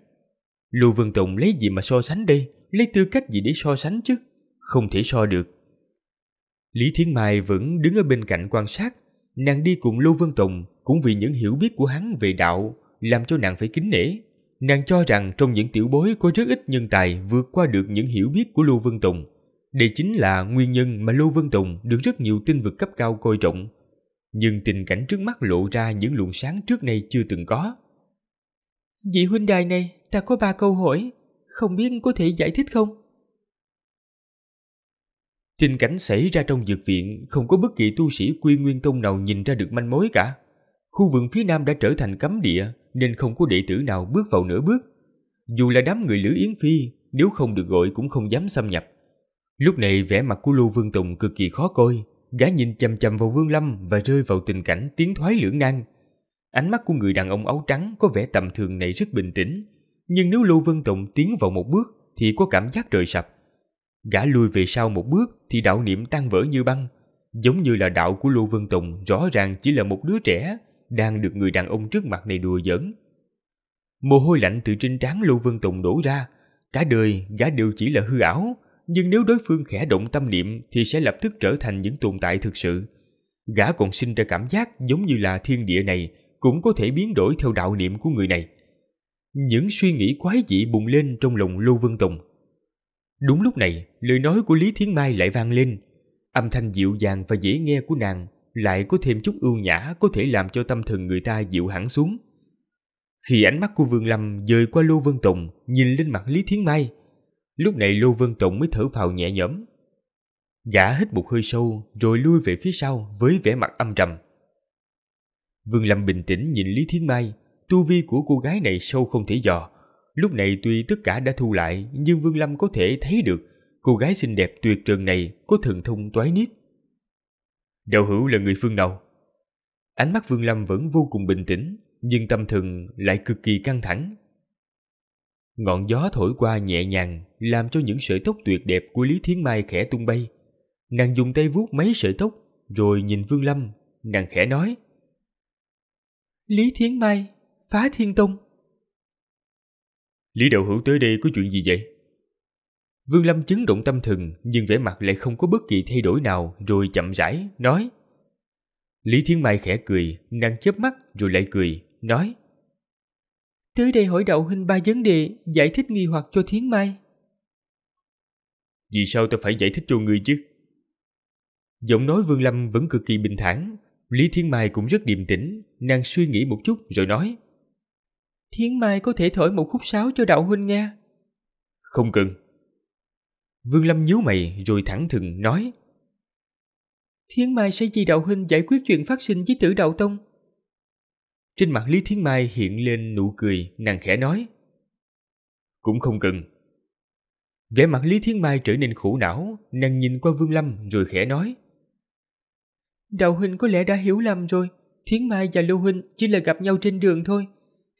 Lưu Vân Tùng lấy gì mà so sánh đây, lấy tư cách gì để so sánh chứ? Không thể so được. Lý Thiên Mai vẫn đứng ở bên cạnh quan sát, nàng đi cùng Lưu Vân Tùng cũng vì những hiểu biết của hắn về đạo làm cho nàng phải kính nể. Nàng cho rằng trong những tiểu bối có rất ít nhân tài vượt qua được những hiểu biết của Lưu Vân Tùng. Đây chính là nguyên nhân mà Lưu Vân Tùng được rất nhiều tinh vực cấp cao coi trọng. Nhưng tình cảnh trước mắt lộ ra những luồng sáng trước nay chưa từng có. Vị huynh đài này, ta có ba câu hỏi, không biết có thể giải thích không? Tình cảnh xảy ra trong dược viện không có bất kỳ tu sĩ quy nguyên tông nào nhìn ra được manh mối cả. Khu vườn phía nam đã trở thành cấm địa nên không có đệ tử nào bước vào nửa bước. Dù là đám người Lữ Yến Phi, nếu không được gọi cũng không dám xâm nhập. Lúc này vẻ mặt của Lưu Vương Tùng cực kỳ khó coi, gã nhìn chằm chằm vào Vương Lâm và rơi vào tình cảnh tiến thoái lưỡng nan. Ánh mắt của người đàn ông áo trắng có vẻ tầm thường này rất bình tĩnh, nhưng nếu Lưu Vương Tùng tiến vào một bước thì có cảm giác trời sập. Gã lùi về sau một bước thì đạo niệm tan vỡ như băng, giống như là đạo của Lưu Vương Tùng rõ ràng chỉ là một đứa trẻ đang được người đàn ông trước mặt này đùa giỡn. Mồ hôi lạnh từ trên trán Lưu Vân Tùng đổ ra, cả đời gã đều chỉ là hư ảo, nhưng nếu đối phương khẽ động tâm niệm thì sẽ lập tức trở thành những tồn tại thực sự. Gã còn sinh ra cảm giác giống như là thiên địa này cũng có thể biến đổi theo đạo niệm của người này. Những suy nghĩ quái dị bùng lên trong lòng Lưu Vân Tùng. Đúng lúc này, lời nói của Lý Thiến Mai lại vang lên. Âm thanh dịu dàng và dễ nghe của nàng lại có thêm chút ưu nhã có thể làm cho tâm thần người ta dịu hẳn xuống. Khi ánh mắt của Vương Lâm dời qua Lô Vân Tùng, nhìn lên mặt Lý Thiến Mai, lúc này Lô Vân Tùng mới thở phào nhẹ nhõm. Gã hít một hơi sâu rồi lui về phía sau với vẻ mặt âm trầm. Vương Lâm bình tĩnh nhìn Lý Thiến Mai, tu vi của cô gái này sâu không thể dò. Lúc này tuy tất cả đã thu lại, nhưng Vương Lâm có thể thấy được cô gái xinh đẹp tuyệt trần này có thần thông toái niết Đạo hữu là người phương nào? Ánh mắt Vương Lâm vẫn vô cùng bình tĩnh, nhưng tâm thần lại cực kỳ căng thẳng. Ngọn gió thổi qua nhẹ nhàng, làm cho những sợi tóc tuyệt đẹp của Lý Thiến Mai khẽ tung bay. Nàng dùng tay vuốt mấy sợi tóc, rồi nhìn Vương Lâm, nàng khẽ nói. Lý Thiến Mai, phá thiên tông. Lý đạo hữu tới đây có chuyện gì vậy? Vương Lâm chứng động tâm thần nhưng vẻ mặt lại không có bất kỳ thay đổi nào rồi chậm rãi, nói. Lý Thiên Mai khẽ cười, nàng chớp mắt rồi lại cười, nói. Tới đây hỏi đạo huynh ba vấn đề, giải thích nghi hoặc cho Thiên Mai. Vì sao ta phải giải thích cho người chứ? Giọng nói Vương Lâm vẫn cực kỳ bình thản, Lý Thiên Mai cũng rất điềm tĩnh, nàng suy nghĩ một chút rồi nói. Thiên Mai có thể thổi một khúc sáo cho đạo huynh nghe. Không cần. Vương Lâm nhíu mày rồi thẳng thừng nói. Thiên Mai sẽ vì đạo huynh giải quyết chuyện phát sinh với tử đạo tông. Trên mặt Lý Thiên Mai hiện lên nụ cười, nàng khẽ nói. Cũng không cần. Vẻ mặt Lý Thiên Mai trở nên khổ não, nàng nhìn qua Vương Lâm rồi khẽ nói. Đạo huynh có lẽ đã hiểu lầm rồi, Thiên Mai và Lưu huynh chỉ là gặp nhau trên đường thôi.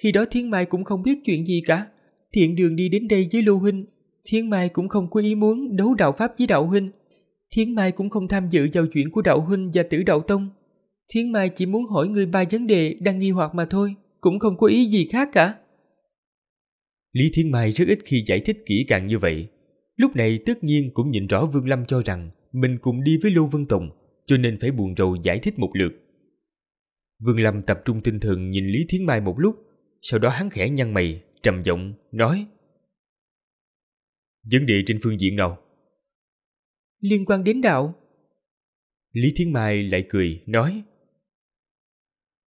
Khi đó Thiên Mai cũng không biết chuyện gì cả. Thiện đường đi đến đây với Lưu huynh Thiến Mai cũng không có ý muốn đấu đạo Pháp với đạo huynh. Thiến Mai cũng không tham dự vào chuyện của đạo huynh và tử đạo tông. Thiến Mai chỉ muốn hỏi ngươi ba vấn đề đang nghi hoặc mà thôi, cũng không có ý gì khác cả. Lý Thiên Mai rất ít khi giải thích kỹ càng như vậy. Lúc này tất nhiên cũng nhìn rõ Vương Lâm cho rằng mình cùng đi với Lưu Vân Tùng, cho nên phải buồn rầu giải thích một lượt. Vương Lâm tập trung tinh thần nhìn Lý Thiến Mai một lúc, sau đó hắn khẽ nhăn mày, trầm giọng, nói Vấn đề trên phương diện nào? Liên quan đến đạo. Lý Thiên Mai lại cười, nói.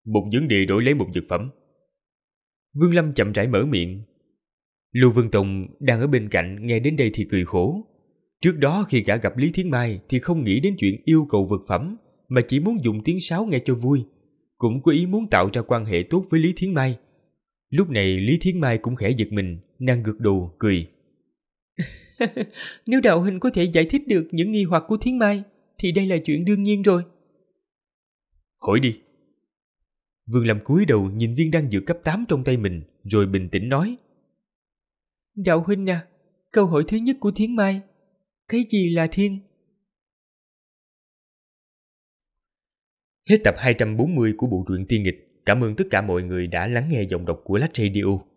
Một vấn đề đổi lấy một vật phẩm. Vương Lâm chậm rãi mở miệng. Lưu Vân Tùng đang ở bên cạnh nghe đến đây thì cười khổ. Trước đó khi gã gặp Lý Thiên Mai thì không nghĩ đến chuyện yêu cầu vật phẩm mà chỉ muốn dùng tiếng sáo nghe cho vui. Cũng có ý muốn tạo ra quan hệ tốt với Lý Thiên Mai. Lúc này Lý Thiên Mai cũng khẽ giật mình, nàng gật đầu, cười. Nếu đạo hình có thể giải thích được những nghi hoặc của Thiến Mai, thì đây là chuyện đương nhiên rồi. Hỏi đi. Vương làm cúi đầu nhìn viên đang dược cấp 8 trong tay mình, rồi bình tĩnh nói. Đạo huynh à, câu hỏi thứ nhất của Thiến Mai, cái gì là thiên? Hết tập 240 của bộ truyện Tiên Nghịch. Cảm ơn tất cả mọi người đã lắng nghe giọng đọc của Lách Radio.